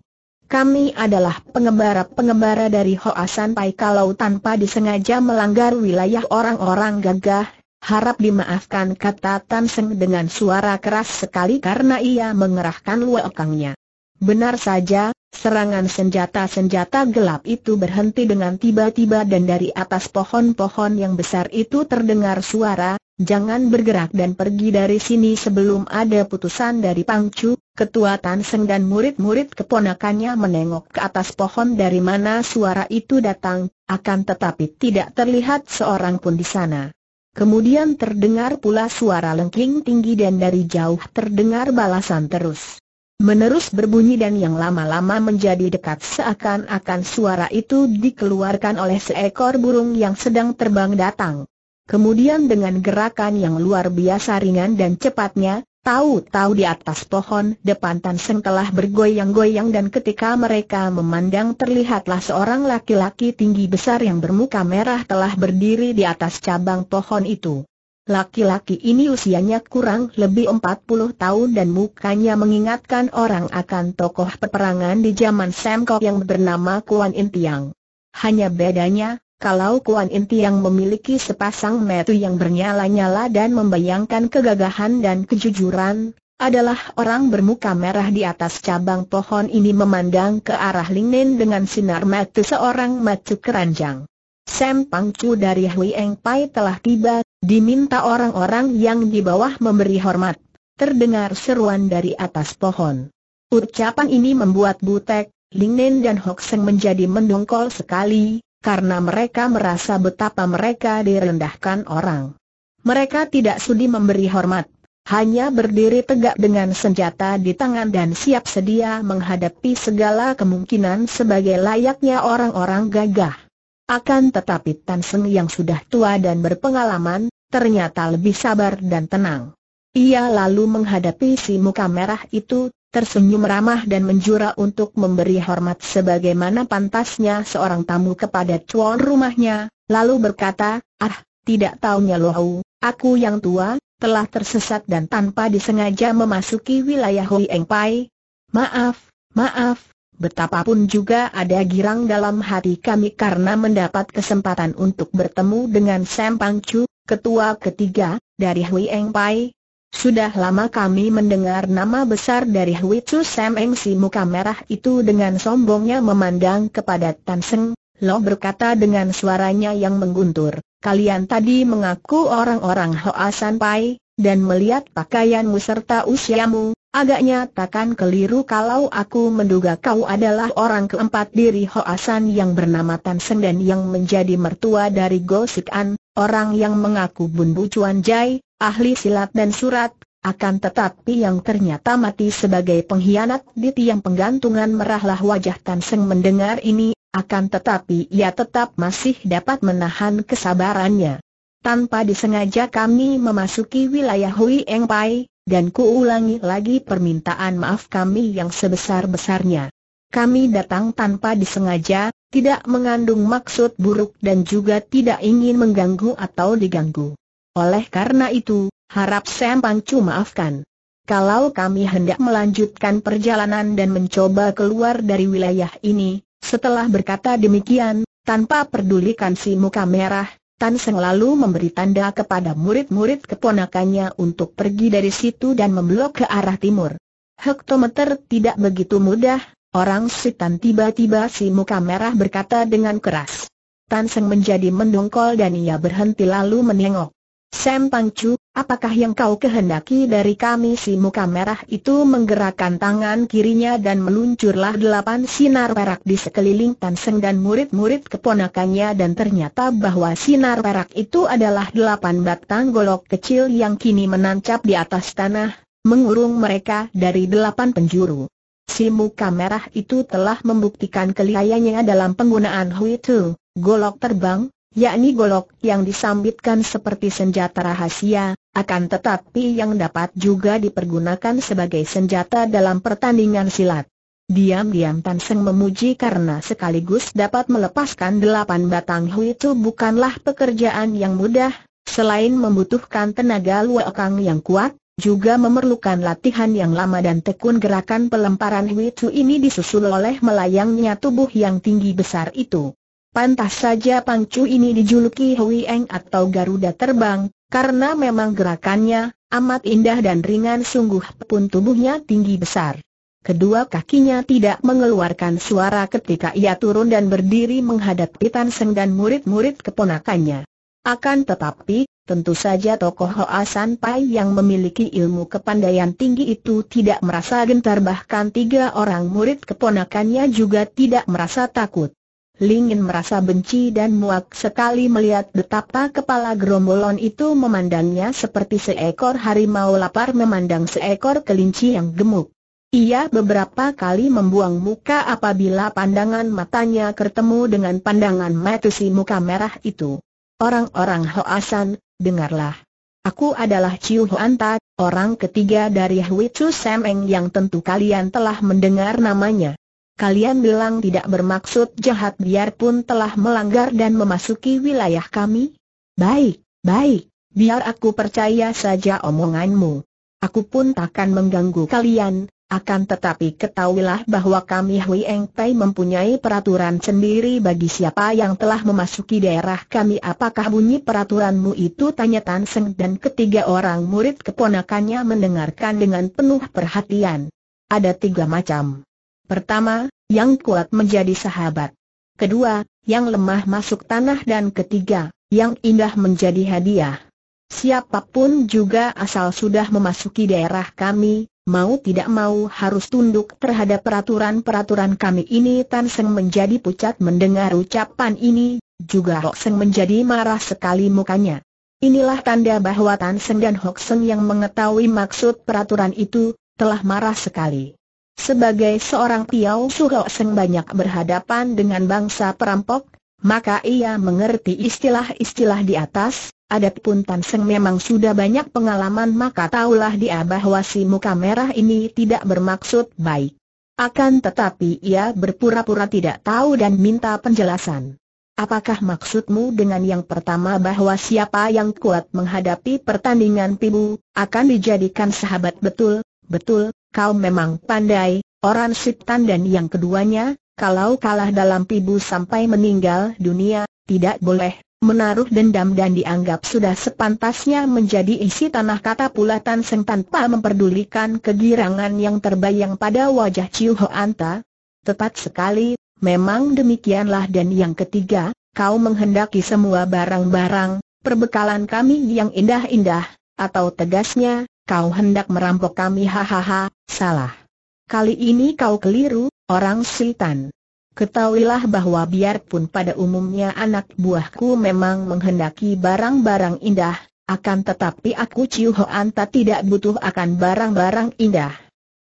Kami adalah pengembara-pengembara dari Hoasan Pai kalau tanpa disengaja melanggar wilayah orang-orang gagah harap dimaafkan kata Tan Seng dengan suara keras sekali karena ia mengerahkan luekangnya. Benar saja, serangan senjata-senjata gelap itu berhenti dengan tiba-tiba dan dari atas pohon-pohon yang besar itu terdengar suara, jangan bergerak dan pergi dari sini sebelum ada putusan dari Pangcu, ketua Tan Seng dan murid-murid keponakannya menengok ke atas pohon dari mana suara itu datang, akan tetapi tidak terlihat seorang pun di sana. Kemudian terdengar pula suara lengking tinggi dan dari jauh terdengar balasan terus. Menerus berbunyi dan yang lama-lama menjadi dekat seakan-akan suara itu dikeluarkan oleh seekor burung yang sedang terbang datang. Kemudian dengan gerakan yang luar biasa ringan dan cepatnya, Tahu-tahu di atas pohon depan Seng telah bergoyang-goyang dan ketika mereka memandang terlihatlah seorang laki-laki tinggi besar yang bermuka merah telah berdiri di atas cabang pohon itu. Laki-laki ini usianya kurang lebih 40 tahun dan mukanya mengingatkan orang akan tokoh peperangan di zaman Semkok yang bernama Kuan Intiang. Hanya bedanya, kalau Kuan Inti yang memiliki sepasang metu yang bernyala-nyala dan membayangkan kegagahan dan kejujuran, adalah orang bermuka merah di atas cabang pohon ini memandang ke arah Lingnen dengan sinar metu seorang metu keranjang. Sam Pangcu dari Hui Eng Pai telah tiba, diminta orang-orang yang di bawah memberi hormat. Terdengar seruan dari atas pohon. Ucapan ini membuat Butek, Lingnen dan Seng menjadi mendongkol sekali, karena mereka merasa betapa mereka direndahkan orang. Mereka tidak sudi memberi hormat, hanya berdiri tegak dengan senjata di tangan dan siap sedia menghadapi segala kemungkinan sebagai layaknya orang-orang gagah. Akan tetapi Tan Seng yang sudah tua dan berpengalaman, ternyata lebih sabar dan tenang. Ia lalu menghadapi si muka merah itu, tersenyum ramah dan menjura untuk memberi hormat sebagaimana pantasnya seorang tamu kepada tuan rumahnya, lalu berkata, ah, tidak taunya loh aku yang tua, telah tersesat dan tanpa disengaja memasuki wilayah Hui Eng Pai. Maaf, maaf, betapapun juga ada girang dalam hati kami karena mendapat kesempatan untuk bertemu dengan Sam Chu, ketua ketiga, dari Hui Eng Pai, sudah lama kami mendengar nama besar dari Hui Chu Sam Eng si muka merah itu dengan sombongnya memandang kepada Tan Seng, Lo berkata dengan suaranya yang mengguntur, kalian tadi mengaku orang-orang Hoa San Pai, dan melihat pakaianmu serta usiamu, agaknya takkan keliru kalau aku menduga kau adalah orang keempat diri Hoa San yang bernama Tan Seng dan yang menjadi mertua dari Go Sik An, orang yang mengaku Bun Bu Chuan Jai, ahli silat dan surat, akan tetapi yang ternyata mati sebagai pengkhianat di tiang penggantungan merahlah wajah Tan Seng mendengar ini, akan tetapi ia tetap masih dapat menahan kesabarannya. Tanpa disengaja kami memasuki wilayah Hui Eng Pai, dan kuulangi lagi permintaan maaf kami yang sebesar-besarnya. Kami datang tanpa disengaja, tidak mengandung maksud buruk dan juga tidak ingin mengganggu atau diganggu. Oleh karena itu, harap Sam Pangcu maafkan. Kalau kami hendak melanjutkan perjalanan dan mencoba keluar dari wilayah ini, setelah berkata demikian, tanpa pedulikan si muka merah, Tan Seng lalu memberi tanda kepada murid-murid keponakannya untuk pergi dari situ dan memblok ke arah timur. Hektometer tidak begitu mudah, orang setan tiba-tiba si muka merah berkata dengan keras. Tan Seng menjadi mendongkol dan ia berhenti lalu menengok. Sam Pangcu, apakah yang kau kehendaki dari kami si muka merah itu menggerakkan tangan kirinya dan meluncurlah delapan sinar perak di sekeliling Tan Seng dan murid-murid keponakannya dan ternyata bahwa sinar perak itu adalah delapan batang golok kecil yang kini menancap di atas tanah, mengurung mereka dari delapan penjuru. Si muka merah itu telah membuktikan kelihayanya dalam penggunaan Hui Tu, golok terbang, yakni golok yang disambitkan seperti senjata rahasia, akan tetapi yang dapat juga dipergunakan sebagai senjata dalam pertandingan silat. Diam-diam Tan Seng memuji karena sekaligus dapat melepaskan delapan batang hui itu bukanlah pekerjaan yang mudah, selain membutuhkan tenaga luakang yang kuat, juga memerlukan latihan yang lama dan tekun gerakan pelemparan hui itu ini disusul oleh melayangnya tubuh yang tinggi besar itu. Pantas saja Pangcu ini dijuluki Hui Eng atau Garuda Terbang, karena memang gerakannya amat indah dan ringan sungguh pun tubuhnya tinggi besar. Kedua kakinya tidak mengeluarkan suara ketika ia turun dan berdiri menghadapi Tan Seng dan murid-murid keponakannya. Akan tetapi, tentu saja tokoh Hoa San Pai yang memiliki ilmu kepandaian tinggi itu tidak merasa gentar bahkan tiga orang murid keponakannya juga tidak merasa takut. Lingin merasa benci dan muak sekali melihat betapa kepala gerombolan itu memandangnya seperti seekor harimau lapar memandang seekor kelinci yang gemuk. Ia beberapa kali membuang muka apabila pandangan matanya bertemu dengan pandangan si muka merah itu. Orang-orang Hoasan, dengarlah. Aku adalah Chiu Huanta, orang ketiga dari Hui Chu Semeng yang tentu kalian telah mendengar namanya kalian bilang tidak bermaksud jahat biarpun telah melanggar dan memasuki wilayah kami? Baik, baik, biar aku percaya saja omonganmu. Aku pun takkan mengganggu kalian, akan tetapi ketahuilah bahwa kami Hui Eng Pei mempunyai peraturan sendiri bagi siapa yang telah memasuki daerah kami Apakah bunyi peraturanmu itu tanya Tan Seng dan ketiga orang murid keponakannya mendengarkan dengan penuh perhatian Ada tiga macam Pertama, yang kuat menjadi sahabat. Kedua, yang lemah masuk tanah dan ketiga, yang indah menjadi hadiah. Siapapun juga asal sudah memasuki daerah kami, mau tidak mau harus tunduk terhadap peraturan-peraturan kami ini Tan Seng menjadi pucat mendengar ucapan ini, juga Hok Seng menjadi marah sekali mukanya. Inilah tanda bahwa Tan Seng dan Hok Seng yang mengetahui maksud peraturan itu, telah marah sekali. Sebagai seorang Piao Suho Seng banyak berhadapan dengan bangsa perampok, maka ia mengerti istilah-istilah di atas, adapun Tan Seng memang sudah banyak pengalaman maka taulah dia bahwa si muka merah ini tidak bermaksud baik. Akan tetapi ia berpura-pura tidak tahu dan minta penjelasan. Apakah maksudmu dengan yang pertama bahwa siapa yang kuat menghadapi pertandingan pibu, akan dijadikan sahabat betul, betul, kau memang pandai, orang Syuktan dan yang keduanya, kalau kalah dalam pibu sampai meninggal dunia, tidak boleh menaruh dendam dan dianggap sudah sepantasnya menjadi isi tanah kata pula Tan Seng tanpa memperdulikan kegirangan yang terbayang pada wajah Chiu Ho anta. Tepat sekali, memang demikianlah dan yang ketiga, kau menghendaki semua barang-barang, perbekalan kami yang indah-indah, atau tegasnya, kau hendak merampok kami hahaha, salah. Kali ini kau keliru, orang sultan. Ketahuilah bahwa biarpun pada umumnya anak buahku memang menghendaki barang-barang indah, akan tetapi aku Ciu Hoanta tidak butuh akan barang-barang indah.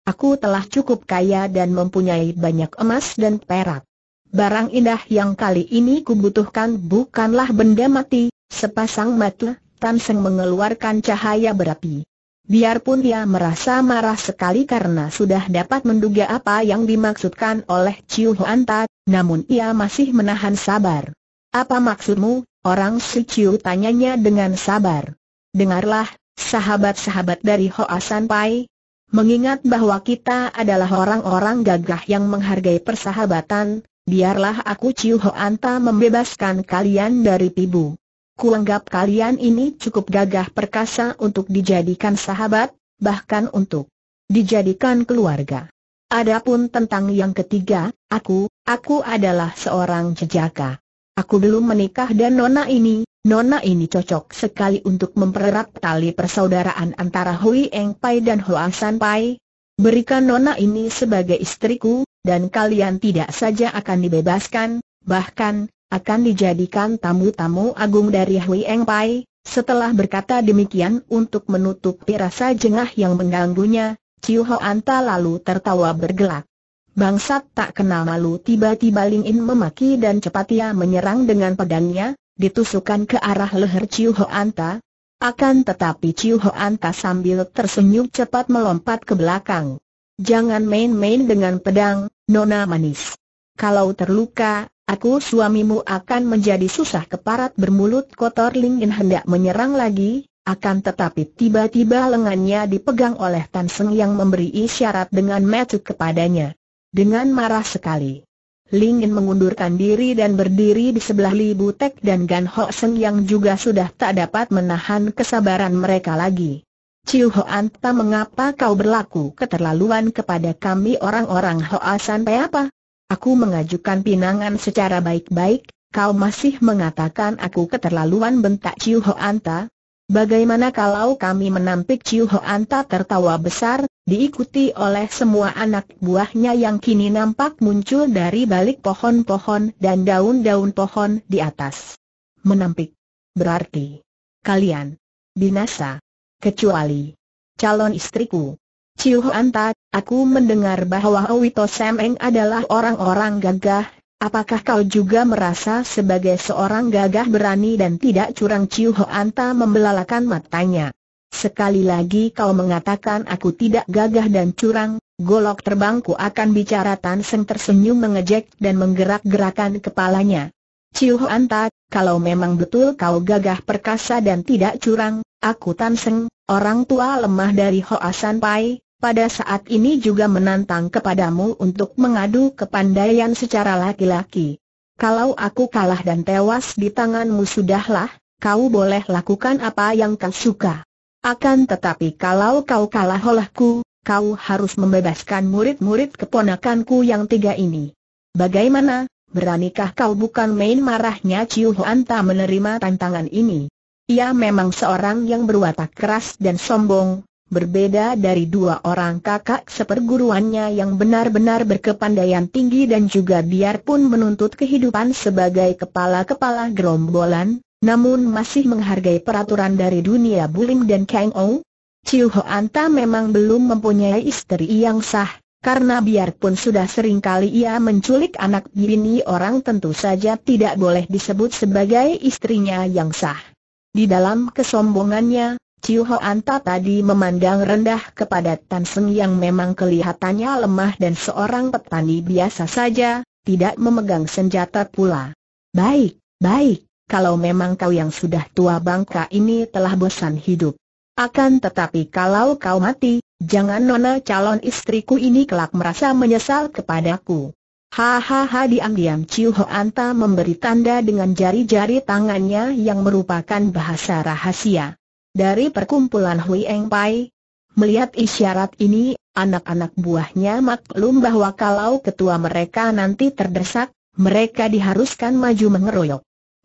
Aku telah cukup kaya dan mempunyai banyak emas dan perak. Barang indah yang kali ini kubutuhkan bukanlah benda mati, sepasang mata, Tan Seng mengeluarkan cahaya berapi. Biarpun dia merasa marah sekali karena sudah dapat menduga apa yang dimaksudkan oleh Chiu Huan Ta, namun ia masih menahan sabar. Apa maksudmu, orang si Chiu tanyanya dengan sabar. Dengarlah, sahabat-sahabat dari Hoa San Pai, mengingat bahwa kita adalah orang-orang gagah yang menghargai persahabatan, biarlah aku Chiu Ta membebaskan kalian dari tibu kuanggap kalian ini cukup gagah perkasa untuk dijadikan sahabat, bahkan untuk dijadikan keluarga. Adapun tentang yang ketiga, aku, aku adalah seorang jejaka. Aku belum menikah dan nona ini, nona ini cocok sekali untuk mempererat tali persaudaraan antara Hui Eng Pai dan Hua San Pai. Berikan nona ini sebagai istriku, dan kalian tidak saja akan dibebaskan, bahkan, akan dijadikan tamu-tamu agung dari Hui Eng Pai. Setelah berkata demikian untuk menutupi rasa jengah yang mengganggunya, Ciu Ho Anta lalu tertawa bergelak. Bangsat tak kenal malu tiba-tiba Ling In memaki dan cepat ia menyerang dengan pedangnya, ditusukkan ke arah leher Ciu Ho Anta. Akan tetapi Ciu Ho Anta sambil tersenyum cepat melompat ke belakang. Jangan main-main dengan pedang, Nona Manis. Kalau terluka, Aku suamimu akan menjadi susah keparat bermulut kotor Lingin hendak menyerang lagi, akan tetapi tiba-tiba lengannya dipegang oleh Tan Seng yang memberi isyarat dengan metu kepadanya. Dengan marah sekali. Lingin mengundurkan diri dan berdiri di sebelah Li Butek dan Gan Ho Seng yang juga sudah tak dapat menahan kesabaran mereka lagi. Ciu Hoan Anta, mengapa kau berlaku keterlaluan kepada kami orang-orang Hoa sampai apa? Aku mengajukan pinangan secara baik-baik, kau masih mengatakan aku keterlaluan bentak Ciu Anta? Bagaimana kalau kami menampik Ciu Anta tertawa besar, diikuti oleh semua anak buahnya yang kini nampak muncul dari balik pohon-pohon dan daun-daun pohon di atas. Menampik. Berarti. Kalian. Binasa. Kecuali. Calon istriku. Huan Anta, aku mendengar bahwa Wito Semeng adalah orang-orang gagah, apakah kau juga merasa sebagai seorang gagah berani dan tidak curang Huan Anta membelalakan matanya. Sekali lagi kau mengatakan aku tidak gagah dan curang, golok terbangku akan bicara Tan Seng tersenyum mengejek dan menggerak-gerakan kepalanya. Ciu Anta, kalau memang betul kau gagah perkasa dan tidak curang, aku Tan Seng, orang tua lemah dari Hoasan Pai, pada saat ini juga menantang kepadamu untuk mengadu kepandaian secara laki-laki. Kalau aku kalah dan tewas di tanganmu sudahlah, kau boleh lakukan apa yang kau suka. Akan tetapi kalau kau kalah olehku, kau harus membebaskan murid-murid keponakanku yang tiga ini. Bagaimana, beranikah kau bukan main marahnya Ciu Huanta menerima tantangan ini? Ia memang seorang yang berwatak keras dan sombong, Berbeda dari dua orang kakak seperguruannya yang benar-benar berkepandaian tinggi dan juga biarpun menuntut kehidupan sebagai kepala-kepala gerombolan, namun masih menghargai peraturan dari dunia Bulim dan Kang Ou. Chiu Anta memang belum mempunyai istri yang sah, karena biarpun sudah sering kali ia menculik anak bini orang tentu saja tidak boleh disebut sebagai istrinya yang sah. Di dalam kesombongannya, Chiu Anta tadi memandang rendah kepada Tan Seng yang memang kelihatannya lemah dan seorang petani biasa saja, tidak memegang senjata pula. Baik, baik, kalau memang kau yang sudah tua bangka ini telah bosan hidup. Akan tetapi kalau kau mati, jangan nona calon istriku ini kelak merasa menyesal kepadaku. Hahaha diam-diam Ho Anta memberi tanda dengan jari-jari tangannya yang merupakan bahasa rahasia. Dari perkumpulan Hui Eng Pai, melihat isyarat ini, anak-anak buahnya maklum bahwa kalau ketua mereka nanti terdesak, mereka diharuskan maju mengeroyok.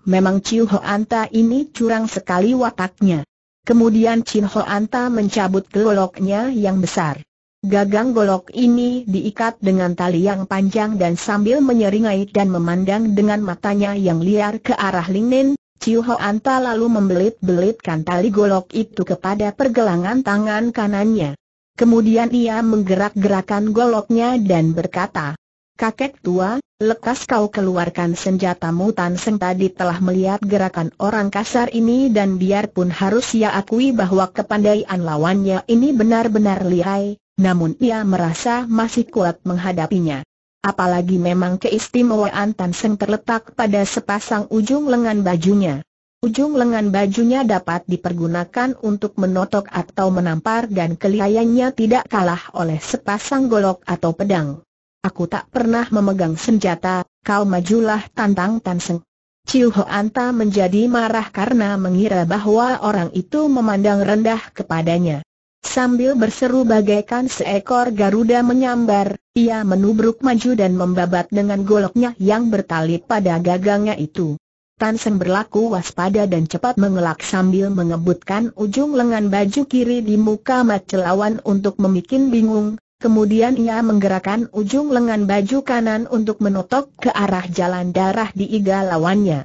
Memang Ciu Hoanta ini curang sekali wataknya. Kemudian Chin Hoanta mencabut goloknya yang besar. Gagang golok ini diikat dengan tali yang panjang dan sambil menyeringai dan memandang dengan matanya yang liar ke arah Nen, Chiu Anta lalu membelit-belitkan tali golok itu kepada pergelangan tangan kanannya. Kemudian ia menggerak-gerakan goloknya dan berkata, Kakek tua, lekas kau keluarkan senjatamu Tan Seng tadi telah melihat gerakan orang kasar ini dan biarpun harus ia akui bahwa kepandaian lawannya ini benar-benar lihai, namun ia merasa masih kuat menghadapinya apalagi memang keistimewaan Tan Seng terletak pada sepasang ujung lengan bajunya. Ujung lengan bajunya dapat dipergunakan untuk menotok atau menampar dan kelihayannya tidak kalah oleh sepasang golok atau pedang. Aku tak pernah memegang senjata, kau majulah tantang Tan Seng. Ciu Anta menjadi marah karena mengira bahwa orang itu memandang rendah kepadanya. Sambil berseru bagaikan seekor Garuda menyambar, ia menubruk maju dan membabat dengan goloknya yang bertali pada gagangnya itu. Tan berlaku waspada dan cepat mengelak sambil mengebutkan ujung lengan baju kiri di muka mat celawan untuk memikin bingung, Kemudian ia menggerakkan ujung lengan baju kanan untuk menotok ke arah jalan darah di iga lawannya.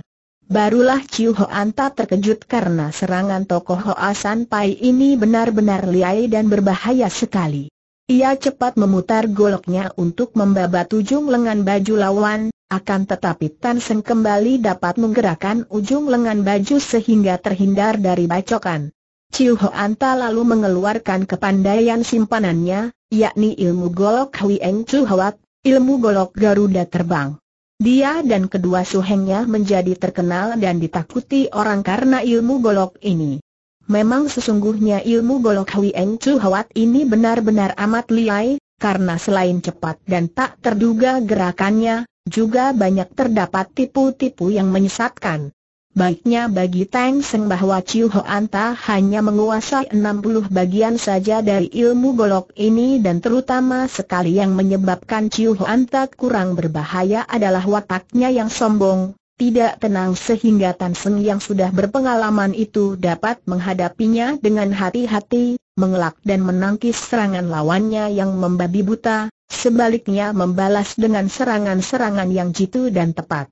Barulah Chiu Ho Anta terkejut karena serangan tokoh Hoasan Asan Pai ini benar-benar liai dan berbahaya sekali. Ia cepat memutar goloknya untuk membabat ujung lengan baju lawan, akan tetapi Tan Seng kembali dapat menggerakkan ujung lengan baju sehingga terhindar dari bacokan. Chiu Ho Anta lalu mengeluarkan kepandaian simpanannya, yakni ilmu golok Hui Eng Chu Hwat, ilmu golok Garuda Terbang. Dia dan kedua suhengnya menjadi terkenal dan ditakuti orang karena ilmu golok ini. Memang sesungguhnya ilmu golok Hui Eng Chu Hawat ini benar-benar amat liai, karena selain cepat dan tak terduga gerakannya, juga banyak terdapat tipu-tipu yang menyesatkan. Baiknya bagi Tang Seng bahwa Chiu Ho Anta hanya menguasai 60 bagian saja dari ilmu golok ini dan terutama sekali yang menyebabkan Chiu Ho Anta kurang berbahaya adalah wataknya yang sombong, tidak tenang sehingga Tang Seng yang sudah berpengalaman itu dapat menghadapinya dengan hati-hati, mengelak dan menangkis serangan lawannya yang membabi buta, sebaliknya membalas dengan serangan-serangan yang jitu dan tepat.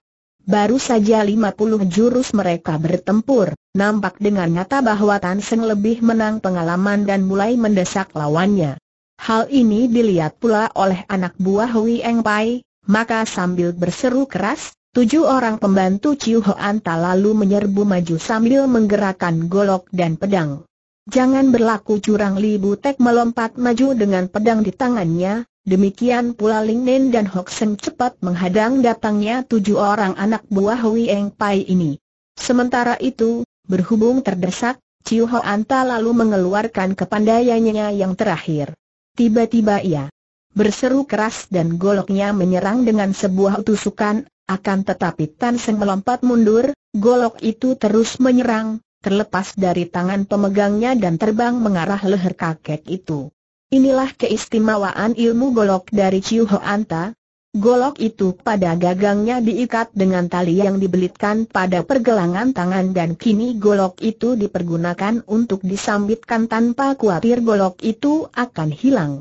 Baru saja 50 jurus mereka bertempur, nampak dengan nyata bahwa Tan Seng lebih menang pengalaman dan mulai mendesak lawannya. Hal ini dilihat pula oleh anak buah Hui Eng Pai, maka sambil berseru keras, tujuh orang pembantu Ciu Hoan tak lalu menyerbu maju sambil menggerakkan golok dan pedang. Jangan berlaku curang Li Butek melompat maju dengan pedang di tangannya, demikian pula Ling Nen dan Hok Seng cepat menghadang datangnya tujuh orang anak buah Hui Eng Pai ini. Sementara itu, berhubung terdesak, Chiu Ho Anta lalu mengeluarkan kepandaiannya yang terakhir. Tiba-tiba ia berseru keras dan goloknya menyerang dengan sebuah tusukan, akan tetapi Tan Seng melompat mundur, golok itu terus menyerang, terlepas dari tangan pemegangnya dan terbang mengarah leher kakek itu. Inilah keistimewaan ilmu golok dari Chiu Anta. Golok itu pada gagangnya diikat dengan tali yang dibelitkan pada pergelangan tangan dan kini golok itu dipergunakan untuk disambitkan tanpa khawatir golok itu akan hilang.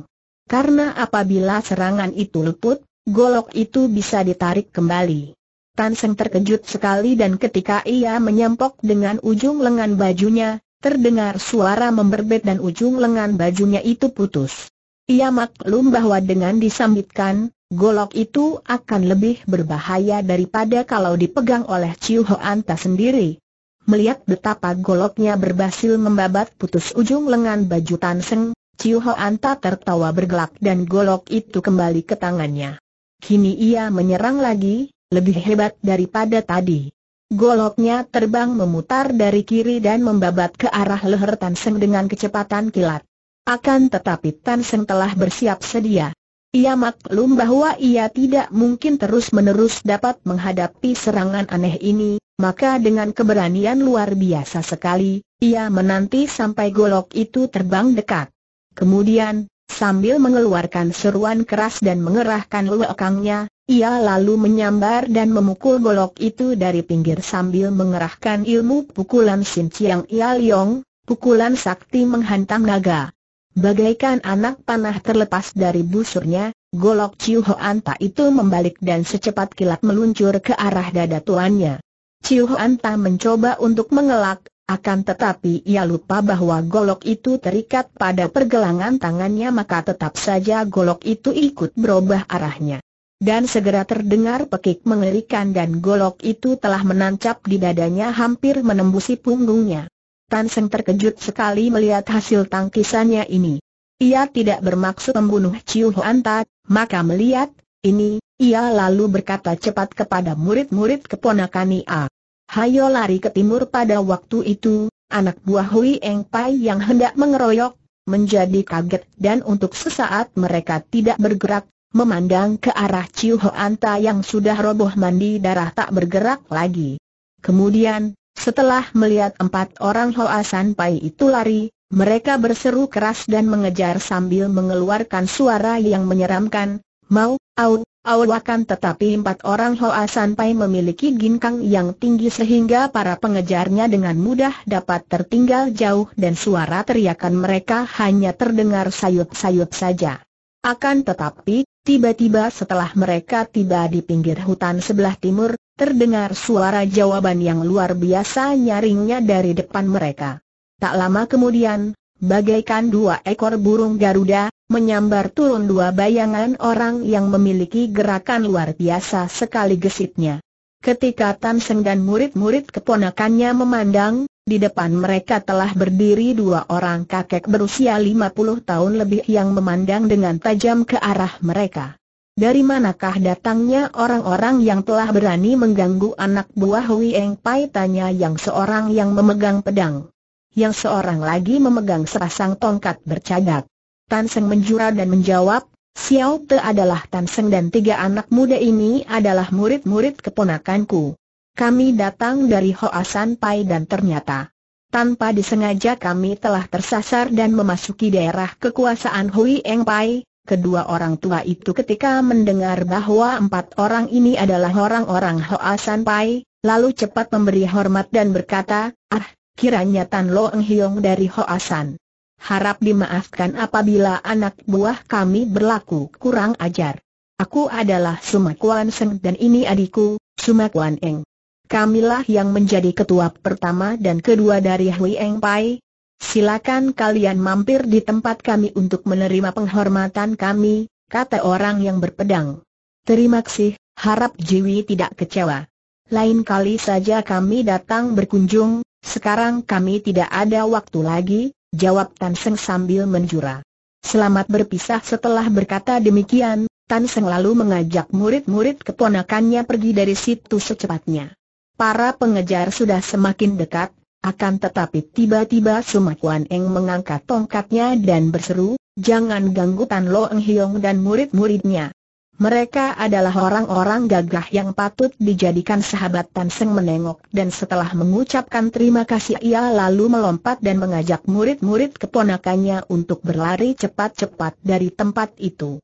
Karena apabila serangan itu luput, golok itu bisa ditarik kembali. Tan Seng terkejut sekali dan ketika ia menyempok dengan ujung lengan bajunya, terdengar suara memberbet dan ujung lengan bajunya itu putus. Ia maklum bahwa dengan disambitkan, golok itu akan lebih berbahaya daripada kalau dipegang oleh Chiu Ho Anta sendiri. Melihat betapa goloknya berhasil membabat putus ujung lengan baju Tan Seng, Ho Anta tertawa bergelak dan golok itu kembali ke tangannya. Kini ia menyerang lagi, lebih hebat daripada tadi. Goloknya terbang memutar dari kiri dan membabat ke arah leher Tan Seng dengan kecepatan kilat. Akan tetapi Tan Seng telah bersiap sedia. Ia maklum bahwa ia tidak mungkin terus-menerus dapat menghadapi serangan aneh ini, maka dengan keberanian luar biasa sekali, ia menanti sampai golok itu terbang dekat. Kemudian, sambil mengeluarkan seruan keras dan mengerahkan lekangnya, ia lalu menyambar dan memukul golok itu dari pinggir sambil mengerahkan ilmu pukulan Sin Chiang Ia Liong, pukulan sakti menghantam naga. Bagaikan anak panah terlepas dari busurnya, golok Chiu Hoan Ta itu membalik dan secepat kilat meluncur ke arah dada tuannya. Chiu Hoan Ta mencoba untuk mengelak, akan tetapi ia lupa bahwa golok itu terikat pada pergelangan tangannya maka tetap saja golok itu ikut berubah arahnya. Dan segera terdengar pekik mengerikan dan golok itu telah menancap di dadanya hampir menembusi punggungnya. Tan Seng terkejut sekali melihat hasil tangkisannya ini. Ia tidak bermaksud membunuh Ciu Huan maka melihat, ini, ia lalu berkata cepat kepada murid-murid keponakan Ia. Hayo lari ke timur pada waktu itu, anak buah Hui Eng Pai yang hendak mengeroyok, menjadi kaget dan untuk sesaat mereka tidak bergerak, memandang ke arah Ciu Anta yang sudah roboh mandi darah tak bergerak lagi. Kemudian, setelah melihat empat orang Hoa Pai itu lari, mereka berseru keras dan mengejar sambil mengeluarkan suara yang menyeramkan, mau, au, au akan tetapi empat orang Hoa Pai memiliki ginkang yang tinggi sehingga para pengejarnya dengan mudah dapat tertinggal jauh dan suara teriakan mereka hanya terdengar sayup-sayup saja. Akan tetapi, Tiba-tiba setelah mereka tiba di pinggir hutan sebelah timur, terdengar suara jawaban yang luar biasa nyaringnya dari depan mereka. Tak lama kemudian, bagaikan dua ekor burung Garuda, menyambar turun dua bayangan orang yang memiliki gerakan luar biasa sekali gesitnya. Ketika Tan Seng dan murid-murid keponakannya memandang, di depan mereka telah berdiri dua orang kakek berusia lima puluh tahun lebih yang memandang dengan tajam ke arah mereka. Dari manakah datangnya orang-orang yang telah berani mengganggu anak buah Hui Eng Pai tanya yang seorang yang memegang pedang. Yang seorang lagi memegang serasang tongkat bercagak. Tan Seng menjura dan menjawab, Xiao Te adalah Tan Seng dan tiga anak muda ini adalah murid-murid keponakanku. Kami datang dari Hoasan Pai dan ternyata tanpa disengaja kami telah tersasar dan memasuki daerah kekuasaan Hui Eng Pai. Kedua orang tua itu ketika mendengar bahwa empat orang ini adalah orang-orang Hoasan Pai, lalu cepat memberi hormat dan berkata, ah, kiranya Tan Lo Eng Hiong dari Hoasan. Harap dimaafkan apabila anak buah kami berlaku kurang ajar. Aku adalah Sumakuan Seng dan ini adikku, Sumakuan Eng kamilah yang menjadi ketua pertama dan kedua dari Hui Eng Pai. Silakan kalian mampir di tempat kami untuk menerima penghormatan kami, kata orang yang berpedang. Terima kasih, harap Jiwi tidak kecewa. Lain kali saja kami datang berkunjung, sekarang kami tidak ada waktu lagi, jawab Tan Seng sambil menjura. Selamat berpisah setelah berkata demikian, Tan Seng lalu mengajak murid-murid keponakannya pergi dari situ secepatnya. Para pengejar sudah semakin dekat, akan tetapi tiba-tiba Sumakuan Eng mengangkat tongkatnya dan berseru, jangan ganggu Tan Lo Eng Hiong dan murid-muridnya. Mereka adalah orang-orang gagah yang patut dijadikan sahabat Tan Seng menengok dan setelah mengucapkan terima kasih ia lalu melompat dan mengajak murid-murid keponakannya untuk berlari cepat-cepat dari tempat itu.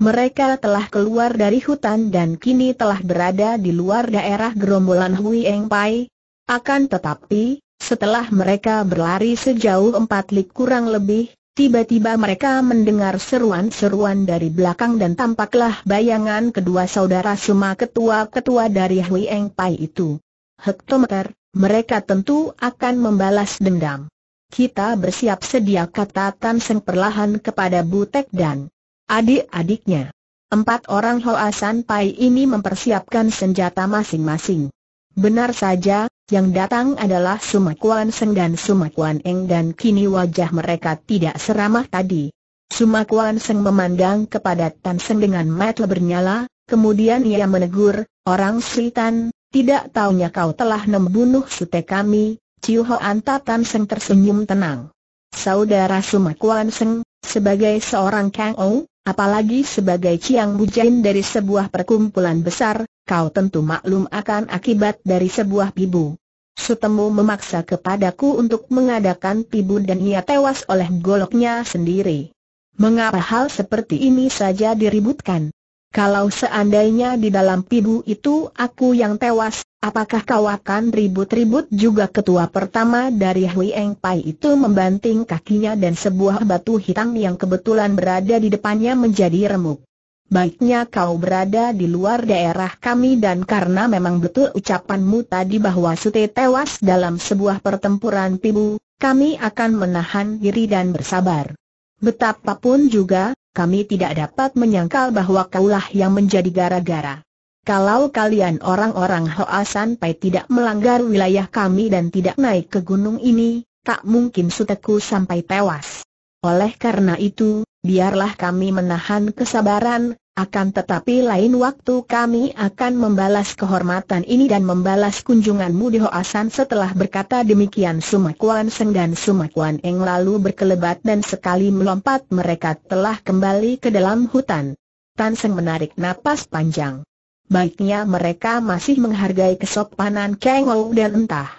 Mereka telah keluar dari hutan dan kini telah berada di luar daerah gerombolan Hui Eng Pai. Akan tetapi, setelah mereka berlari sejauh empat lik kurang lebih, tiba-tiba mereka mendengar seruan-seruan dari belakang dan tampaklah bayangan kedua saudara Suma ketua-ketua dari Hui Eng Pai itu. Hektometer, mereka tentu akan membalas dendam. Kita bersiap sedia kata Tan Seng perlahan kepada Butek dan adik-adiknya. Empat orang Hoa San Pai ini mempersiapkan senjata masing-masing. Benar saja, yang datang adalah Sumakuan Seng dan Sumakuan Eng dan kini wajah mereka tidak seramah tadi. Sumakuan Seng memandang kepada Tan Seng dengan mata bernyala, kemudian ia menegur, Orang Sri tidak taunya kau telah membunuh sute kami, Ciu Hoan Tan Seng tersenyum tenang. Saudara Sumakuan Seng, sebagai seorang Kang Ou, Apalagi sebagai Chiang Bujain dari sebuah perkumpulan besar, kau tentu maklum akan akibat dari sebuah pibu. Sutemu memaksa kepadaku untuk mengadakan pibu dan ia tewas oleh goloknya sendiri. Mengapa hal seperti ini saja diributkan? Kalau seandainya di dalam pibu itu aku yang tewas, apakah kau akan ribut-ribut juga ketua pertama dari Hui Eng Pai itu membanting kakinya dan sebuah batu hitam yang kebetulan berada di depannya menjadi remuk. Baiknya kau berada di luar daerah kami dan karena memang betul ucapanmu tadi bahwa Sute tewas dalam sebuah pertempuran pibu, kami akan menahan diri dan bersabar. Betapapun juga, kami tidak dapat menyangkal bahwa kaulah yang menjadi gara-gara. Kalau kalian orang-orang Hoa Sanpai tidak melanggar wilayah kami dan tidak naik ke gunung ini, tak mungkin suteku sampai tewas. Oleh karena itu, biarlah kami menahan kesabaran, akan tetapi lain waktu kami akan membalas kehormatan ini dan membalas kunjunganmu di Hoasan setelah berkata demikian Sumakuan Seng dan Sumakuan Eng lalu berkelebat dan sekali melompat mereka telah kembali ke dalam hutan. Tan Seng menarik napas panjang. Baiknya mereka masih menghargai kesopanan Kang dan entah.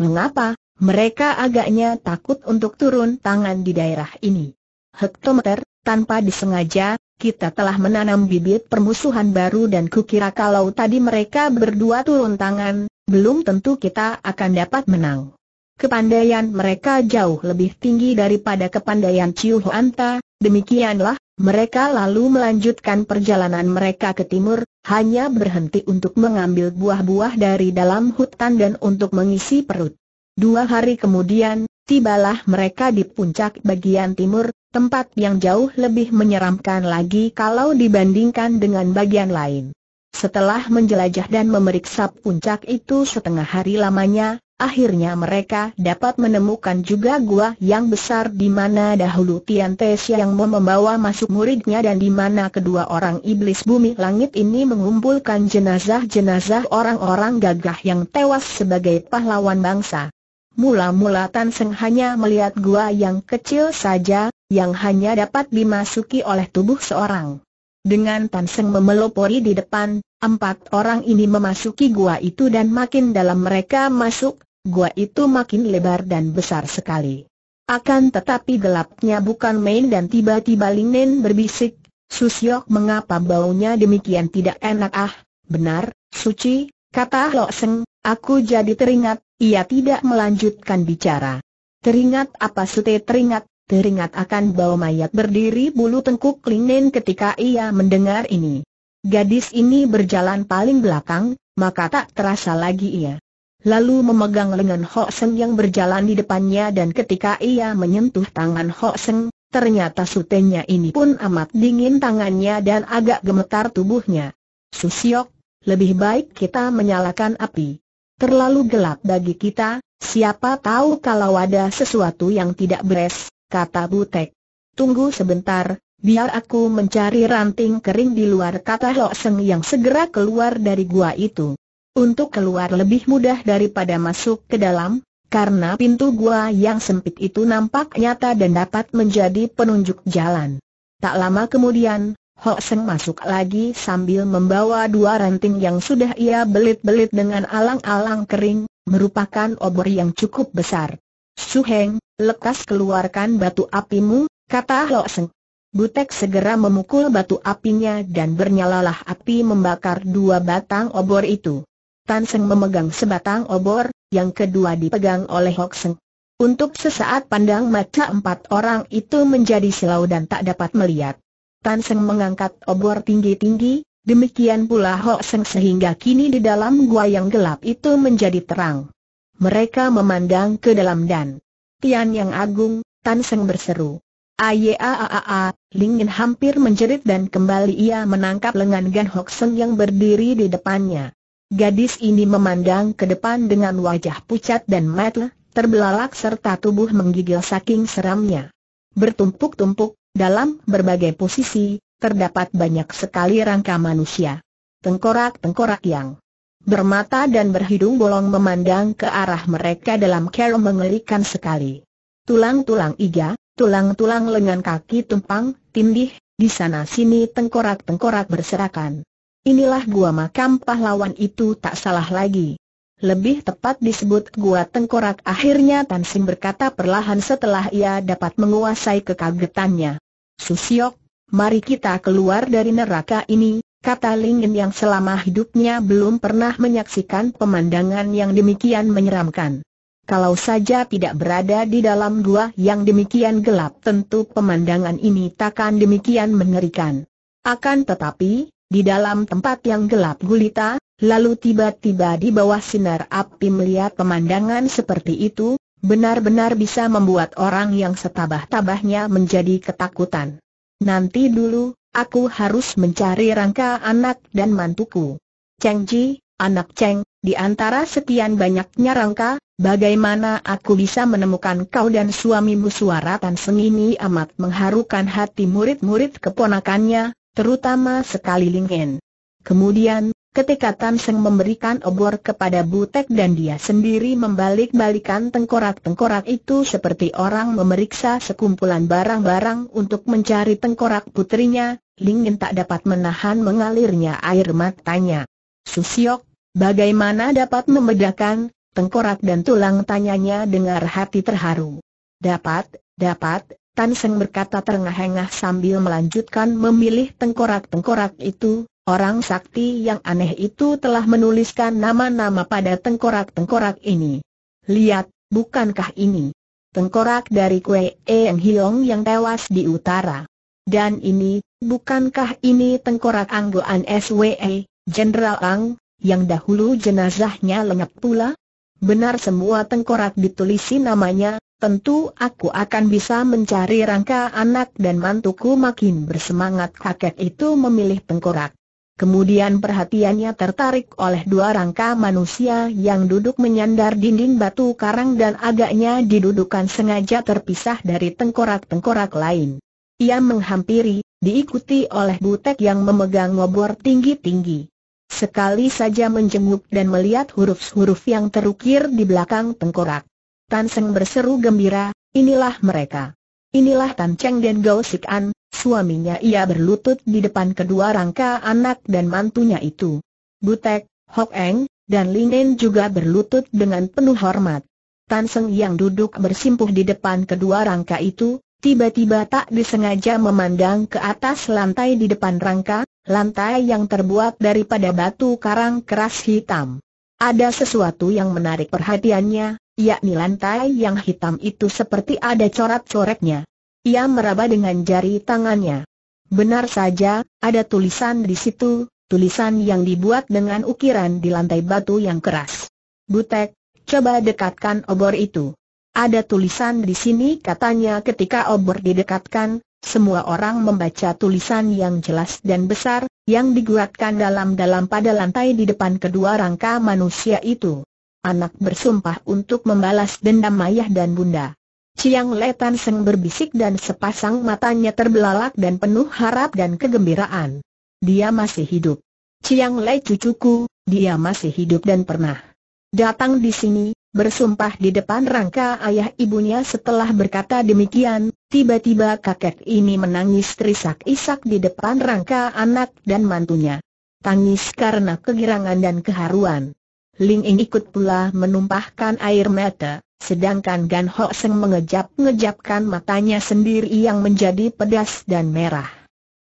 Mengapa, mereka agaknya takut untuk turun tangan di daerah ini. Hektometer, tanpa disengaja, kita telah menanam bibit permusuhan baru dan kukira kalau tadi mereka berdua turun tangan, belum tentu kita akan dapat menang. Kepandaian mereka jauh lebih tinggi daripada kepandaian Chiu Huanta, demikianlah, mereka lalu melanjutkan perjalanan mereka ke timur, hanya berhenti untuk mengambil buah-buah dari dalam hutan dan untuk mengisi perut. Dua hari kemudian, Tibalah mereka di puncak bagian timur, tempat yang jauh lebih menyeramkan lagi kalau dibandingkan dengan bagian lain. Setelah menjelajah dan memeriksa puncak itu setengah hari lamanya, akhirnya mereka dapat menemukan juga gua yang besar di mana dahulu Tian Te yang membawa masuk muridnya dan di mana kedua orang iblis bumi langit ini mengumpulkan jenazah-jenazah orang-orang gagah yang tewas sebagai pahlawan bangsa. Mula-mula Tan Seng hanya melihat gua yang kecil saja, yang hanya dapat dimasuki oleh tubuh seorang. Dengan Tan Seng memelopori di depan, empat orang ini memasuki gua itu dan makin dalam mereka masuk, gua itu makin lebar dan besar sekali. Akan tetapi gelapnya bukan main dan tiba-tiba Linen berbisik, Susyok mengapa baunya demikian tidak enak ah, benar, suci, Kata Lo Seng, aku jadi teringat, ia tidak melanjutkan bicara. Teringat apa sute teringat, teringat akan bau mayat berdiri bulu tengkuk linen ketika ia mendengar ini. Gadis ini berjalan paling belakang, maka tak terasa lagi ia. Lalu memegang lengan Ho Seng yang berjalan di depannya dan ketika ia menyentuh tangan Ho Seng, ternyata sutenya ini pun amat dingin tangannya dan agak gemetar tubuhnya. Susiok, lebih baik kita menyalakan api. Terlalu gelap bagi kita, siapa tahu kalau ada sesuatu yang tidak beres, kata Butek. Tunggu sebentar, biar aku mencari ranting kering di luar kata Lo Seng yang segera keluar dari gua itu. Untuk keluar lebih mudah daripada masuk ke dalam, karena pintu gua yang sempit itu nampak nyata dan dapat menjadi penunjuk jalan. Tak lama kemudian, Ho Seng masuk lagi sambil membawa dua ranting yang sudah ia belit-belit dengan alang-alang kering, merupakan obor yang cukup besar. Su Heng, lekas keluarkan batu apimu, kata Ho Seng. Butek segera memukul batu apinya dan bernyalalah api membakar dua batang obor itu. Tan Seng memegang sebatang obor, yang kedua dipegang oleh Ho Seng. Untuk sesaat pandang mata empat orang itu menjadi silau dan tak dapat melihat. Tan Seng mengangkat obor tinggi-tinggi, demikian pula Ho Seng sehingga kini di dalam gua yang gelap itu menjadi terang. Mereka memandang ke dalam dan Tian yang agung, Tan Seng berseru. Ayaaaa, Lingin hampir menjerit dan kembali ia menangkap lengan Gan Hok Seng yang berdiri di depannya. Gadis ini memandang ke depan dengan wajah pucat dan metel, terbelalak serta tubuh menggigil saking seramnya. Bertumpuk-tumpuk, dalam berbagai posisi, terdapat banyak sekali rangka manusia. Tengkorak-tengkorak yang bermata dan berhidung bolong memandang ke arah mereka dalam cara mengerikan sekali. Tulang-tulang iga, tulang-tulang lengan kaki tumpang, tindih, di sana-sini tengkorak-tengkorak berserakan. Inilah gua makam pahlawan itu tak salah lagi. Lebih tepat disebut gua tengkorak akhirnya Tansim berkata perlahan setelah ia dapat menguasai kekagetannya. Susiok, mari kita keluar dari neraka ini, kata Lingin yang selama hidupnya belum pernah menyaksikan pemandangan yang demikian menyeramkan. Kalau saja tidak berada di dalam gua yang demikian gelap tentu pemandangan ini takkan demikian mengerikan. Akan tetapi, di dalam tempat yang gelap gulita, lalu tiba-tiba di bawah sinar api melihat pemandangan seperti itu, Benar-benar bisa membuat orang yang setabah-tabahnya menjadi ketakutan. Nanti dulu, aku harus mencari rangka anak dan mantuku. Cheng Ji, anak Cheng, di antara sekian banyaknya rangka, bagaimana aku bisa menemukan kau dan suamimu suara Tan Seng ini amat mengharukan hati murid-murid keponakannya, terutama sekali Ling En. Kemudian, Ketika Tan Seng memberikan obor kepada Butek dan dia sendiri membalik-balikan tengkorak-tengkorak itu seperti orang memeriksa sekumpulan barang-barang untuk mencari tengkorak putrinya, Lingin tak dapat menahan mengalirnya air matanya. Susiok, bagaimana dapat membedakan tengkorak dan tulang tanyanya dengan hati terharu. Dapat, dapat, Tan Seng berkata terengah-engah sambil melanjutkan memilih tengkorak-tengkorak itu, Orang sakti yang aneh itu telah menuliskan nama-nama pada tengkorak-tengkorak ini. Lihat, bukankah ini? Tengkorak dari Kue Eng Hiong yang tewas di utara. Dan ini, bukankah ini tengkorak anggoan SWE, Jenderal Ang, yang dahulu jenazahnya lengkap pula? Benar semua tengkorak ditulisi namanya, tentu aku akan bisa mencari rangka anak dan mantuku makin bersemangat kakek itu memilih tengkorak. Kemudian perhatiannya tertarik oleh dua rangka manusia yang duduk menyandar dinding batu karang dan agaknya didudukan sengaja terpisah dari tengkorak-tengkorak lain. Ia menghampiri, diikuti oleh butek yang memegang ngobor tinggi-tinggi. Sekali saja menjenguk dan melihat huruf-huruf yang terukir di belakang tengkorak. Tan Seng berseru gembira, inilah mereka. Inilah Tan Cheng dan Gao Sik An, suaminya ia berlutut di depan kedua rangka anak dan mantunya itu. Butek, Hok Eng, dan Lin Nen juga berlutut dengan penuh hormat. Tan Seng yang duduk bersimpuh di depan kedua rangka itu, tiba-tiba tak disengaja memandang ke atas lantai di depan rangka, lantai yang terbuat daripada batu karang keras hitam. Ada sesuatu yang menarik perhatiannya, yakni lantai yang hitam itu seperti ada corak coraknya ia meraba dengan jari tangannya. Benar saja, ada tulisan di situ, tulisan yang dibuat dengan ukiran di lantai batu yang keras. Butek, coba dekatkan obor itu. Ada tulisan di sini katanya ketika obor didekatkan, semua orang membaca tulisan yang jelas dan besar, yang diguatkan dalam-dalam pada lantai di depan kedua rangka manusia itu. Anak bersumpah untuk membalas dendam ayah dan bunda. Chiang Letan Seng berbisik dan sepasang matanya terbelalak dan penuh harap dan kegembiraan. Dia masih hidup. Ciang Lei cucuku, dia masih hidup dan pernah datang di sini, bersumpah di depan rangka ayah ibunya setelah berkata demikian, tiba-tiba kakek ini menangis terisak-isak di depan rangka anak dan mantunya. Tangis karena kegirangan dan keharuan. Ling Ing ikut pula menumpahkan air mata sedangkan Gan Ho Seng mengejap-ngejapkan matanya sendiri yang menjadi pedas dan merah.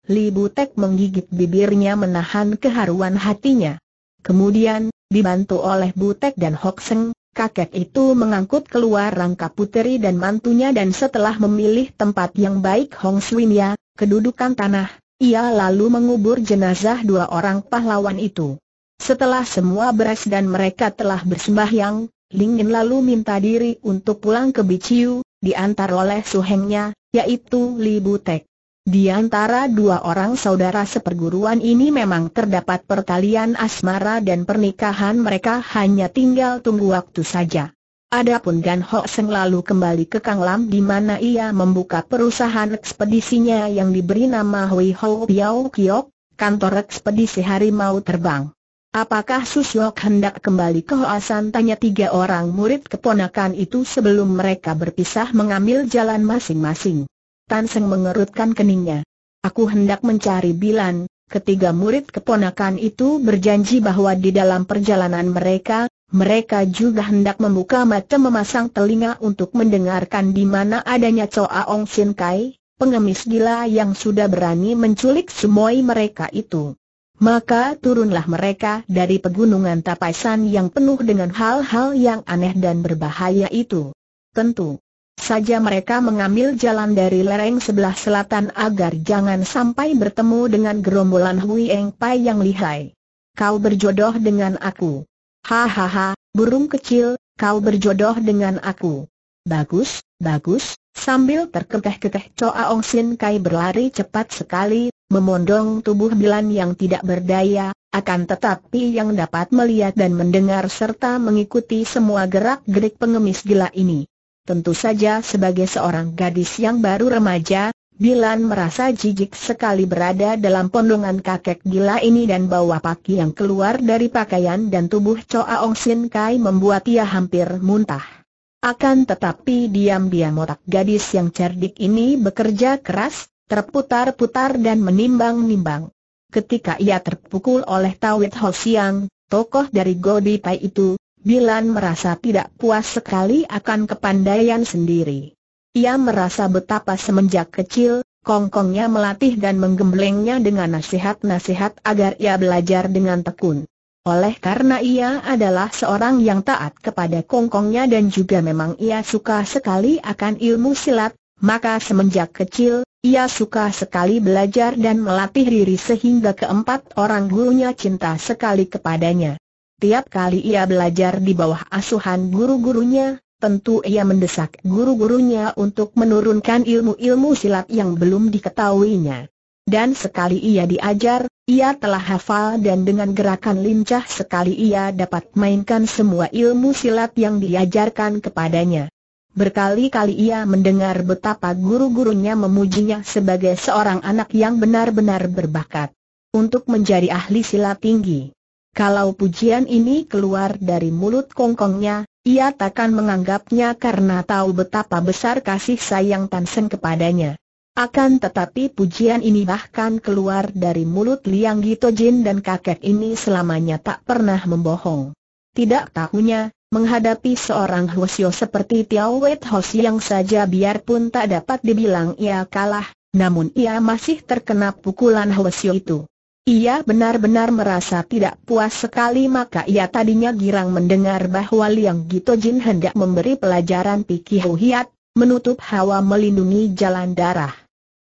Li Butek menggigit bibirnya menahan keharuan hatinya. Kemudian, dibantu oleh Butek dan Hok Seng, kakek itu mengangkut keluar rangka puteri dan mantunya dan setelah memilih tempat yang baik Hong Swinya, kedudukan tanah, ia lalu mengubur jenazah dua orang pahlawan itu. Setelah semua beres dan mereka telah bersembahyang, Lingin lalu minta diri untuk pulang ke Biciu, diantar oleh suhengnya, yaitu Li Butek. Di antara dua orang saudara seperguruan ini memang terdapat pertalian asmara dan pernikahan mereka hanya tinggal tunggu waktu saja. Adapun Gan Ho Seng lalu kembali ke Kang Lam di mana ia membuka perusahaan ekspedisinya yang diberi nama Hui Ho Piao Kiok, kantor ekspedisi harimau terbang. Apakah Susyok hendak kembali ke Hoasan? Tanya tiga orang murid keponakan itu sebelum mereka berpisah mengambil jalan masing-masing. Tan Seng mengerutkan keningnya. Aku hendak mencari Bilan. Ketiga murid keponakan itu berjanji bahwa di dalam perjalanan mereka, mereka juga hendak membuka mata memasang telinga untuk mendengarkan di mana adanya Choa Ong Sin Kai, pengemis gila yang sudah berani menculik semua mereka itu. Maka turunlah mereka dari pegunungan Tapaisan yang penuh dengan hal-hal yang aneh dan berbahaya itu. Tentu saja mereka mengambil jalan dari lereng sebelah selatan agar jangan sampai bertemu dengan gerombolan Hui Eng Pai yang lihai. Kau berjodoh dengan aku. Hahaha, burung kecil, kau berjodoh dengan aku. Bagus, bagus, sambil terkekeh-kekeh Choa Ong Sin Kai berlari cepat sekali, memondong tubuh Bilan yang tidak berdaya, akan tetapi yang dapat melihat dan mendengar serta mengikuti semua gerak-gerik pengemis gila ini. Tentu saja sebagai seorang gadis yang baru remaja, Bilan merasa jijik sekali berada dalam pondongan kakek gila ini dan bawa paki yang keluar dari pakaian dan tubuh Choa Ong Sin Kai membuat ia hampir muntah. Akan tetapi diam-diam otak gadis yang cerdik ini bekerja keras, terputar-putar dan menimbang-nimbang. Ketika ia terpukul oleh Tawit Ho Siang, tokoh dari Godi Pai itu, Bilan merasa tidak puas sekali akan kepandaian sendiri. Ia merasa betapa semenjak kecil, kongkongnya melatih dan menggemblengnya dengan nasihat-nasihat agar ia belajar dengan tekun. Oleh karena ia adalah seorang yang taat kepada kongkongnya dan juga memang ia suka sekali akan ilmu silat, maka semenjak kecil, ia suka sekali belajar dan melatih diri sehingga keempat orang gurunya cinta sekali kepadanya. Tiap kali ia belajar di bawah asuhan guru-gurunya, tentu ia mendesak guru-gurunya untuk menurunkan ilmu-ilmu silat yang belum diketahuinya. Dan sekali ia diajar, ia telah hafal dan dengan gerakan lincah sekali ia dapat mainkan semua ilmu silat yang diajarkan kepadanya. Berkali-kali ia mendengar betapa guru-gurunya memujinya sebagai seorang anak yang benar-benar berbakat untuk menjadi ahli silat tinggi. Kalau pujian ini keluar dari mulut kongkongnya, ia takkan menganggapnya karena tahu betapa besar kasih sayang Tan Seng kepadanya. Akan tetapi pujian ini bahkan keluar dari mulut Liang Gito Jin dan kakek ini selamanya tak pernah membohong. Tidak tahunya, Menghadapi seorang Hwasyo seperti Tiao Wet Hwasyo yang saja biarpun tak dapat dibilang ia kalah, namun ia masih terkena pukulan Hwasyo itu. Ia benar-benar merasa tidak puas sekali maka ia tadinya girang mendengar bahwa Liang Gito Jin hendak memberi pelajaran Piki Hiat, menutup hawa melindungi jalan darah.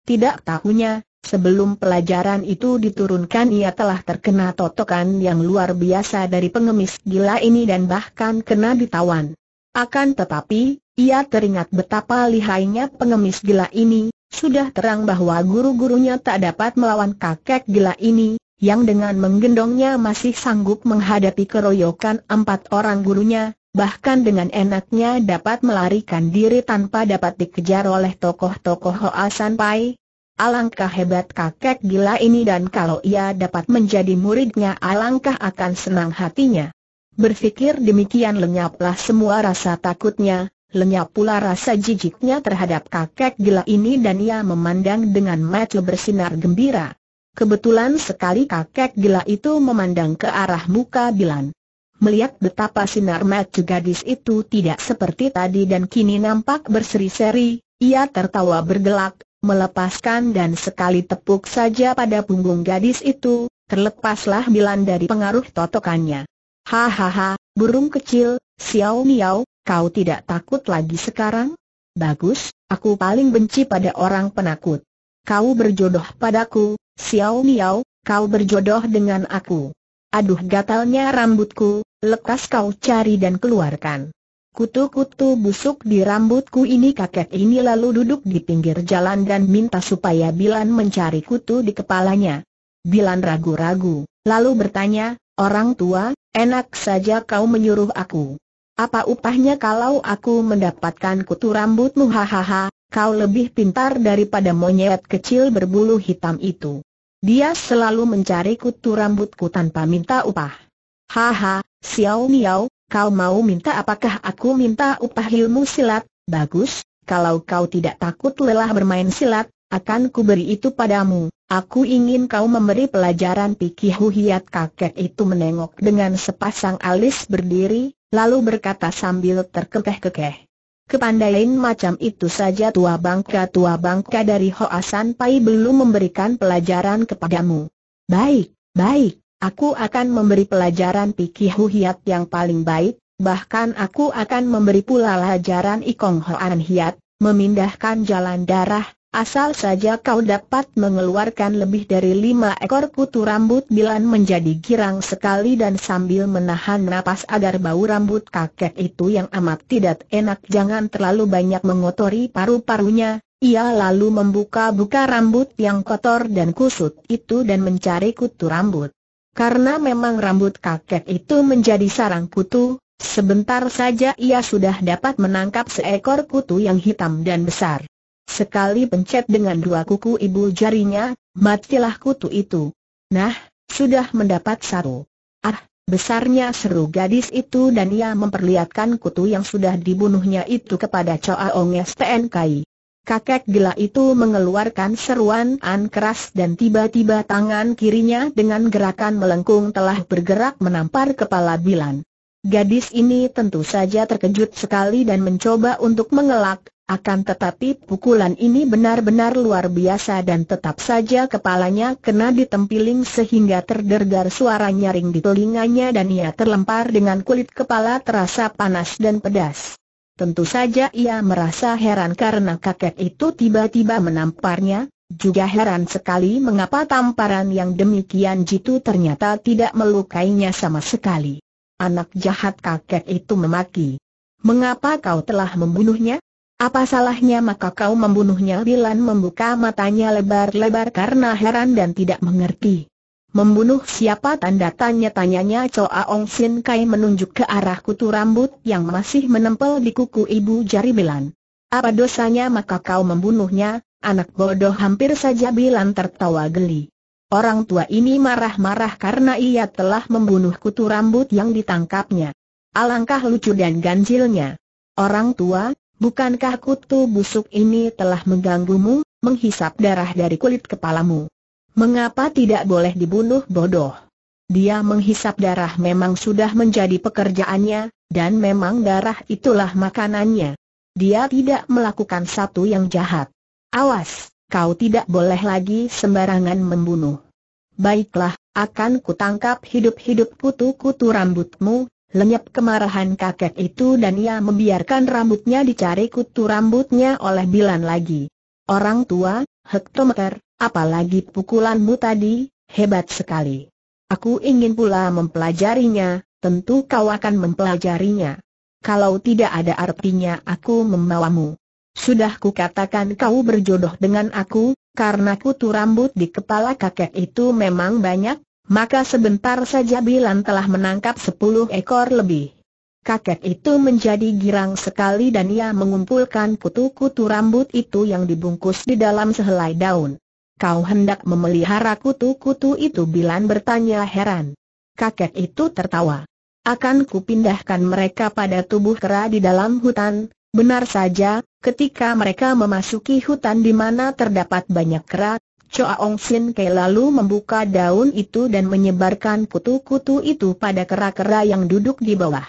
Tidak tahunya, Sebelum pelajaran itu diturunkan ia telah terkena totokan yang luar biasa dari pengemis gila ini dan bahkan kena ditawan. Akan tetapi, ia teringat betapa lihainya pengemis gila ini, sudah terang bahwa guru-gurunya tak dapat melawan kakek gila ini, yang dengan menggendongnya masih sanggup menghadapi keroyokan empat orang gurunya, bahkan dengan enaknya dapat melarikan diri tanpa dapat dikejar oleh tokoh-tokoh Hoa San Pai, Alangkah hebat kakek gila ini dan kalau ia dapat menjadi muridnya alangkah akan senang hatinya. Berfikir demikian lenyaplah semua rasa takutnya, lenyap pula rasa jijiknya terhadap kakek gila ini dan ia memandang dengan mata bersinar gembira. Kebetulan sekali kakek gila itu memandang ke arah muka Bilan. Melihat betapa sinar mata gadis itu tidak seperti tadi dan kini nampak berseri-seri, ia tertawa bergelak, melepaskan dan sekali tepuk saja pada punggung gadis itu, terlepaslah Milan dari pengaruh totokannya. Hahaha, burung kecil, siau Miao, kau tidak takut lagi sekarang? Bagus, aku paling benci pada orang penakut. Kau berjodoh padaku, siau Miao, kau berjodoh dengan aku. Aduh gatalnya rambutku, lekas kau cari dan keluarkan. Kutu-kutu busuk di rambutku ini kakek ini lalu duduk di pinggir jalan dan minta supaya Bilan mencari kutu di kepalanya. Bilan ragu-ragu, lalu bertanya, orang tua, enak saja kau menyuruh aku. Apa upahnya kalau aku mendapatkan kutu rambutmu hahaha, kau lebih pintar daripada monyet kecil berbulu hitam itu. Dia selalu mencari kutu rambutku tanpa minta upah. Haha, Xiao Miao, kau mau minta apakah aku minta upah ilmu silat? Bagus, kalau kau tidak takut lelah bermain silat, akan kuberi itu padamu. Aku ingin kau memberi pelajaran pikir huhiat kakek itu menengok dengan sepasang alis berdiri, lalu berkata sambil terkekeh-kekeh. Kepandain macam itu saja tua bangka tua bangka dari Hoasan Pai belum memberikan pelajaran kepadamu. Baik, baik, Aku akan memberi pelajaran Piki Huhiat yang paling baik, bahkan aku akan memberi pula pelajaran Ikong Hoan Hiat, memindahkan jalan darah, asal saja kau dapat mengeluarkan lebih dari lima ekor kutu rambut Bilan menjadi girang sekali dan sambil menahan napas agar bau rambut kakek itu yang amat tidak enak jangan terlalu banyak mengotori paru-parunya, ia lalu membuka-buka rambut yang kotor dan kusut itu dan mencari kutu rambut. Karena memang rambut kakek itu menjadi sarang kutu, sebentar saja ia sudah dapat menangkap seekor kutu yang hitam dan besar. Sekali pencet dengan dua kuku ibu jarinya, matilah kutu itu. Nah, sudah mendapat satu. Ah, besarnya seru gadis itu dan ia memperlihatkan kutu yang sudah dibunuhnya itu kepada Choa Ong STNKI. Kakek gila itu mengeluarkan seruan an keras dan tiba-tiba tangan kirinya dengan gerakan melengkung telah bergerak menampar kepala Bilan. Gadis ini tentu saja terkejut sekali dan mencoba untuk mengelak, akan tetapi pukulan ini benar-benar luar biasa dan tetap saja kepalanya kena ditempiling sehingga terdengar suara nyaring di telinganya dan ia terlempar dengan kulit kepala terasa panas dan pedas. Tentu saja ia merasa heran karena kakek itu tiba-tiba menamparnya, juga heran sekali mengapa tamparan yang demikian jitu ternyata tidak melukainya sama sekali. Anak jahat kakek itu memaki. Mengapa kau telah membunuhnya? Apa salahnya maka kau membunuhnya Dilan membuka matanya lebar-lebar karena heran dan tidak mengerti. Membunuh siapa tanda tanya-tanyanya Choa Ong Sin Kai menunjuk ke arah kutu rambut yang masih menempel di kuku ibu jari Bilan. Apa dosanya maka kau membunuhnya, anak bodoh hampir saja Bilan tertawa geli. Orang tua ini marah-marah karena ia telah membunuh kutu rambut yang ditangkapnya. Alangkah lucu dan ganjilnya. Orang tua, bukankah kutu busuk ini telah mengganggumu, menghisap darah dari kulit kepalamu? Mengapa tidak boleh dibunuh bodoh? Dia menghisap darah memang sudah menjadi pekerjaannya, dan memang darah itulah makanannya. Dia tidak melakukan satu yang jahat. Awas, kau tidak boleh lagi sembarangan membunuh. Baiklah, akan kutangkap hidup-hidup kutu-kutu rambutmu, lenyap kemarahan kakek itu dan ia membiarkan rambutnya dicari kutu rambutnya oleh Bilan lagi. Orang tua, hektometer, Apalagi pukulanmu tadi, hebat sekali. Aku ingin pula mempelajarinya, tentu kau akan mempelajarinya. Kalau tidak ada artinya aku membawamu. Sudah kukatakan kau berjodoh dengan aku, karena kutu rambut di kepala kakek itu memang banyak, maka sebentar saja Bilan telah menangkap sepuluh ekor lebih. Kakek itu menjadi girang sekali dan ia mengumpulkan kutu-kutu rambut itu yang dibungkus di dalam sehelai daun. Kau hendak memelihara kutu-kutu itu Bilan bertanya heran. Kakek itu tertawa. Akan kupindahkan mereka pada tubuh kera di dalam hutan, benar saja, ketika mereka memasuki hutan di mana terdapat banyak kera, Choa Ong Sin Ke lalu membuka daun itu dan menyebarkan kutu-kutu itu pada kera-kera yang duduk di bawah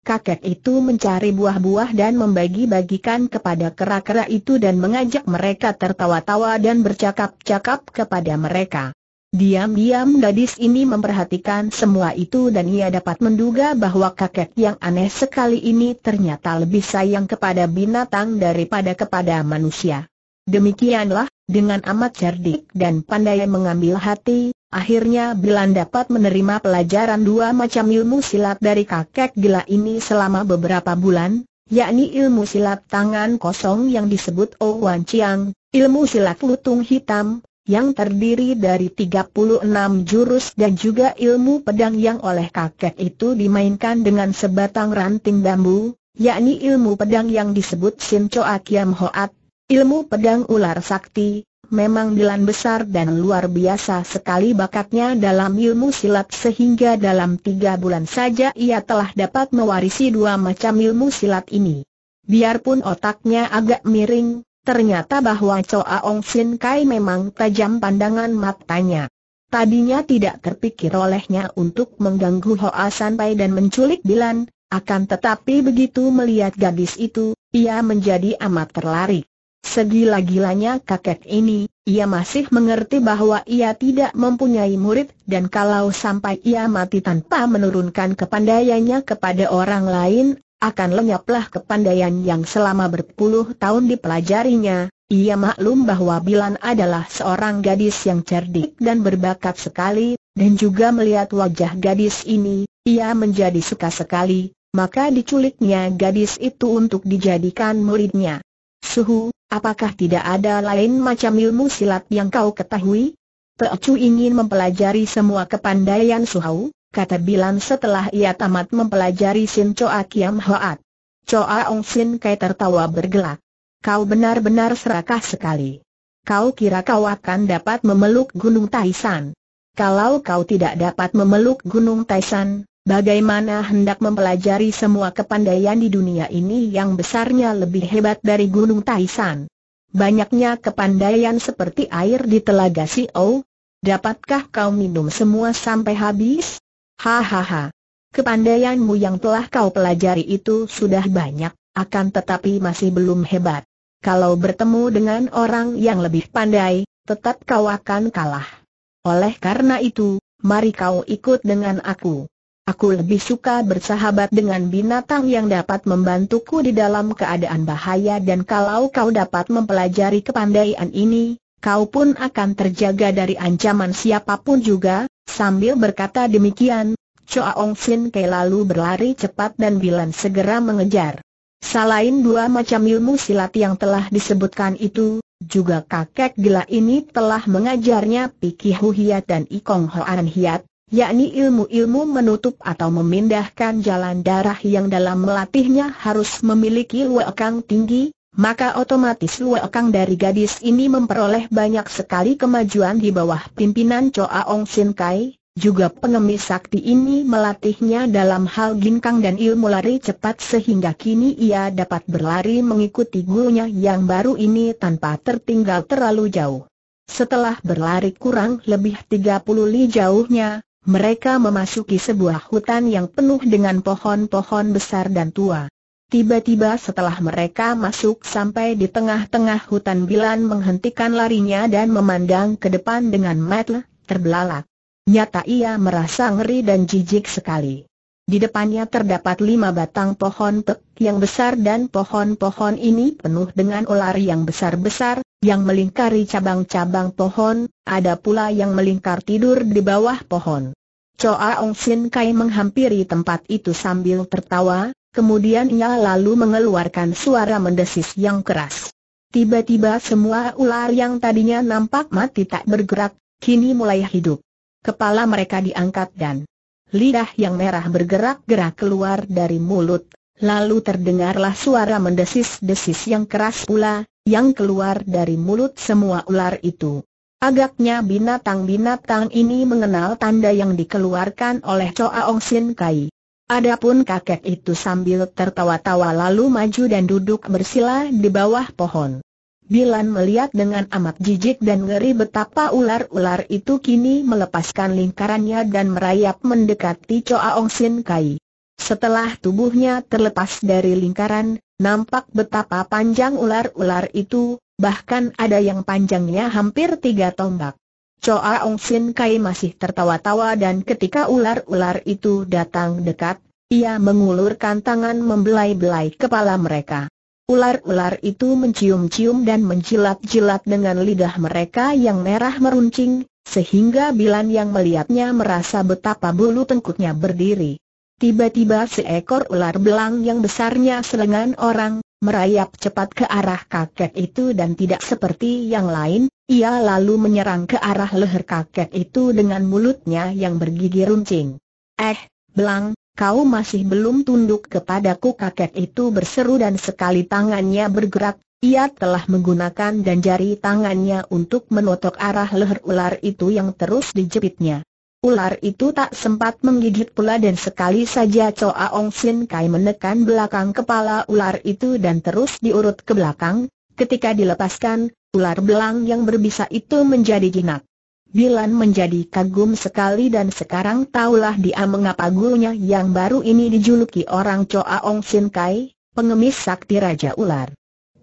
kakek itu mencari buah-buah dan membagi-bagikan kepada kera-kera itu dan mengajak mereka tertawa-tawa dan bercakap-cakap kepada mereka. Diam-diam gadis ini memperhatikan semua itu dan ia dapat menduga bahwa kakek yang aneh sekali ini ternyata lebih sayang kepada binatang daripada kepada manusia. Demikianlah, dengan amat cerdik dan pandai mengambil hati, Akhirnya Bilan dapat menerima pelajaran dua macam ilmu silat dari kakek gila ini selama beberapa bulan, yakni ilmu silat tangan kosong yang disebut Owan oh Chiang, ilmu silat lutung hitam, yang terdiri dari 36 jurus dan juga ilmu pedang yang oleh kakek itu dimainkan dengan sebatang ranting bambu, yakni ilmu pedang yang disebut Sin Choa Kiam Hoat, ilmu pedang ular sakti, memang Dilan besar dan luar biasa sekali bakatnya dalam ilmu silat sehingga dalam tiga bulan saja ia telah dapat mewarisi dua macam ilmu silat ini. Biarpun otaknya agak miring, ternyata bahwa Choa Ong Sin Kai memang tajam pandangan matanya. Tadinya tidak terpikir olehnya untuk mengganggu Hoa Sanpai dan menculik Dilan, akan tetapi begitu melihat gadis itu, ia menjadi amat terlarik. Segila-gilanya kakek ini, ia masih mengerti bahwa ia tidak mempunyai murid dan kalau sampai ia mati tanpa menurunkan kepandaiannya kepada orang lain, akan lenyaplah kepandaian yang selama berpuluh tahun dipelajarinya. Ia maklum bahwa Bilan adalah seorang gadis yang cerdik dan berbakat sekali, dan juga melihat wajah gadis ini, ia menjadi suka sekali, maka diculiknya gadis itu untuk dijadikan muridnya. Suhu, Apakah tidak ada lain macam ilmu silat yang kau ketahui? Teocu ingin mempelajari semua kepandaian Suhau, kata Bilan setelah ia tamat mempelajari Sin Choa Kiam Hoat. Choa Ong Sin Kai tertawa bergelak. Kau benar-benar serakah sekali. Kau kira kau akan dapat memeluk Gunung Taisan. Kalau kau tidak dapat memeluk Gunung Taisan, Bagaimana hendak mempelajari semua kepandaian di dunia ini yang besarnya lebih hebat dari Gunung Taisan? Banyaknya kepandaian seperti air di telaga O. Dapatkah kau minum semua sampai habis? Hahaha. Kepandaianmu yang telah kau pelajari itu sudah banyak, akan tetapi masih belum hebat. Kalau bertemu dengan orang yang lebih pandai, tetap kau akan kalah. Oleh karena itu, mari kau ikut dengan aku. Aku lebih suka bersahabat dengan binatang yang dapat membantuku di dalam keadaan bahaya dan kalau kau dapat mempelajari kepandaian ini, kau pun akan terjaga dari ancaman siapapun juga, sambil berkata demikian, Choa Ong Sin Kei lalu berlari cepat dan Bilan segera mengejar. Selain dua macam ilmu silat yang telah disebutkan itu, juga kakek gila ini telah mengajarnya Piki Hiat dan Ikong Hoan Hiat, yakni ilmu-ilmu menutup atau memindahkan jalan darah yang dalam melatihnya harus memiliki luakang tinggi, maka otomatis luakang dari gadis ini memperoleh banyak sekali kemajuan di bawah pimpinan Choa Ong Sin Kai, juga pengemis sakti ini melatihnya dalam hal ginkang dan ilmu lari cepat sehingga kini ia dapat berlari mengikuti gurunya yang baru ini tanpa tertinggal terlalu jauh. Setelah berlari kurang lebih 30 li jauhnya, mereka memasuki sebuah hutan yang penuh dengan pohon-pohon besar dan tua. Tiba-tiba setelah mereka masuk sampai di tengah-tengah hutan Bilan menghentikan larinya dan memandang ke depan dengan mata terbelalak. Nyata ia merasa ngeri dan jijik sekali. Di depannya terdapat lima batang pohon pek yang besar dan pohon-pohon ini penuh dengan ular yang besar-besar, yang melingkari cabang-cabang pohon, ada pula yang melingkar tidur di bawah pohon. Choa Ong Sin Kai menghampiri tempat itu sambil tertawa, kemudian ia lalu mengeluarkan suara mendesis yang keras. Tiba-tiba semua ular yang tadinya nampak mati tak bergerak, kini mulai hidup. Kepala mereka diangkat dan lidah yang merah bergerak-gerak keluar dari mulut, lalu terdengarlah suara mendesis-desis yang keras pula, yang keluar dari mulut semua ular itu. Agaknya binatang-binatang ini mengenal tanda yang dikeluarkan oleh Choa Ong Sin Kai. Adapun kakek itu sambil tertawa-tawa lalu maju dan duduk bersila di bawah pohon. Bilan melihat dengan amat jijik dan ngeri betapa ular-ular itu kini melepaskan lingkarannya dan merayap mendekati Choa Ong Sin Kai. Setelah tubuhnya terlepas dari lingkaran, nampak betapa panjang ular-ular itu, bahkan ada yang panjangnya hampir tiga tombak. Choa Ong Sin Kai masih tertawa-tawa dan ketika ular-ular itu datang dekat, ia mengulurkan tangan membelai-belai kepala mereka. Ular-ular itu mencium-cium dan menjilat-jilat dengan lidah mereka yang merah meruncing, sehingga Bilan yang melihatnya merasa betapa bulu tengkuknya berdiri. Tiba-tiba seekor ular belang yang besarnya selengan orang, merayap cepat ke arah kakek itu dan tidak seperti yang lain, ia lalu menyerang ke arah leher kakek itu dengan mulutnya yang bergigi runcing. Eh, belang, kau masih belum tunduk kepadaku kakek itu berseru dan sekali tangannya bergerak, ia telah menggunakan dan jari tangannya untuk menotok arah leher ular itu yang terus dijepitnya. Ular itu tak sempat menggigit pula dan sekali saja Choa Ong Sin Kai menekan belakang kepala ular itu dan terus diurut ke belakang, ketika dilepaskan, ular belang yang berbisa itu menjadi jinak. Bilan menjadi kagum sekali dan sekarang taulah dia mengapa gurunya yang baru ini dijuluki orang Choa Ong Sin Kai, pengemis sakti Raja Ular.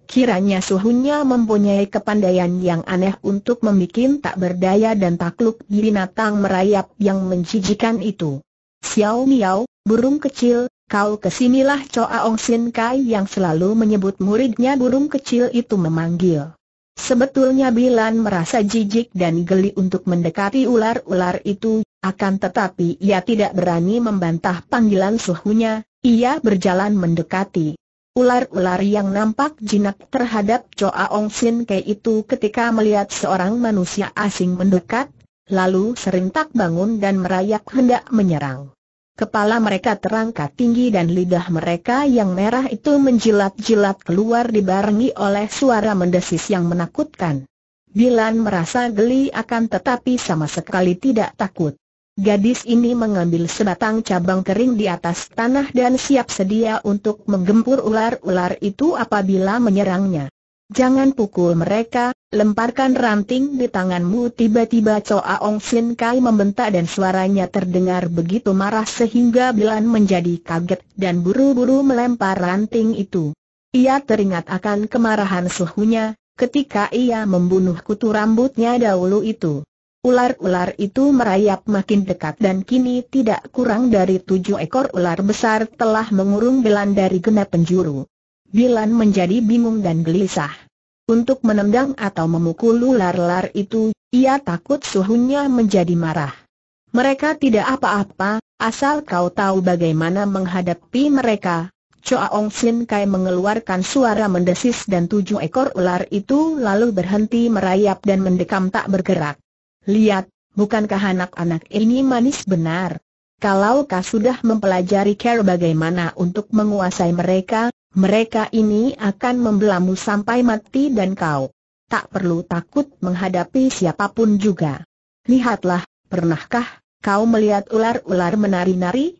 Kiranya suhunya mempunyai kepandaian yang aneh untuk membuat tak berdaya dan takluk binatang merayap yang menjijikan itu. Xiao Miao, burung kecil, kau kesinilah Choa Ong Sin Kai yang selalu menyebut muridnya burung kecil itu memanggil. Sebetulnya Bilan merasa jijik dan geli untuk mendekati ular-ular itu, akan tetapi ia tidak berani membantah panggilan suhunya, ia berjalan mendekati. Ular-ular yang nampak jinak terhadap Choa Ong Sin Ke itu ketika melihat seorang manusia asing mendekat, lalu serintak bangun dan merayap hendak menyerang. Kepala mereka terangkat tinggi dan lidah mereka yang merah itu menjilat-jilat keluar dibarengi oleh suara mendesis yang menakutkan. Bilan merasa geli akan tetapi sama sekali tidak takut. Gadis ini mengambil sebatang cabang kering di atas tanah dan siap sedia untuk menggempur ular-ular itu apabila menyerangnya. Jangan pukul mereka, lemparkan ranting di tanganmu tiba-tiba Choa Ong Sin Kai membentak dan suaranya terdengar begitu marah sehingga Bilan menjadi kaget dan buru-buru melempar ranting itu. Ia teringat akan kemarahan suhunya, ketika ia membunuh kutu rambutnya dahulu itu. Ular-ular itu merayap makin dekat dan kini tidak kurang dari tujuh ekor ular besar telah mengurung Bilan dari genap penjuru. Bilan menjadi bingung dan gelisah. Untuk menendang atau memukul ular-ular itu, ia takut suhunya menjadi marah. Mereka tidak apa-apa, asal kau tahu bagaimana menghadapi mereka, Choa Sin Kai mengeluarkan suara mendesis dan tujuh ekor ular itu lalu berhenti merayap dan mendekam tak bergerak. Lihat, bukankah anak-anak ini manis benar? Kalau kau sudah mempelajari cara bagaimana untuk menguasai mereka, mereka ini akan membelamu sampai mati dan kau tak perlu takut menghadapi siapapun juga. Lihatlah, pernahkah kau melihat ular-ular menari-nari?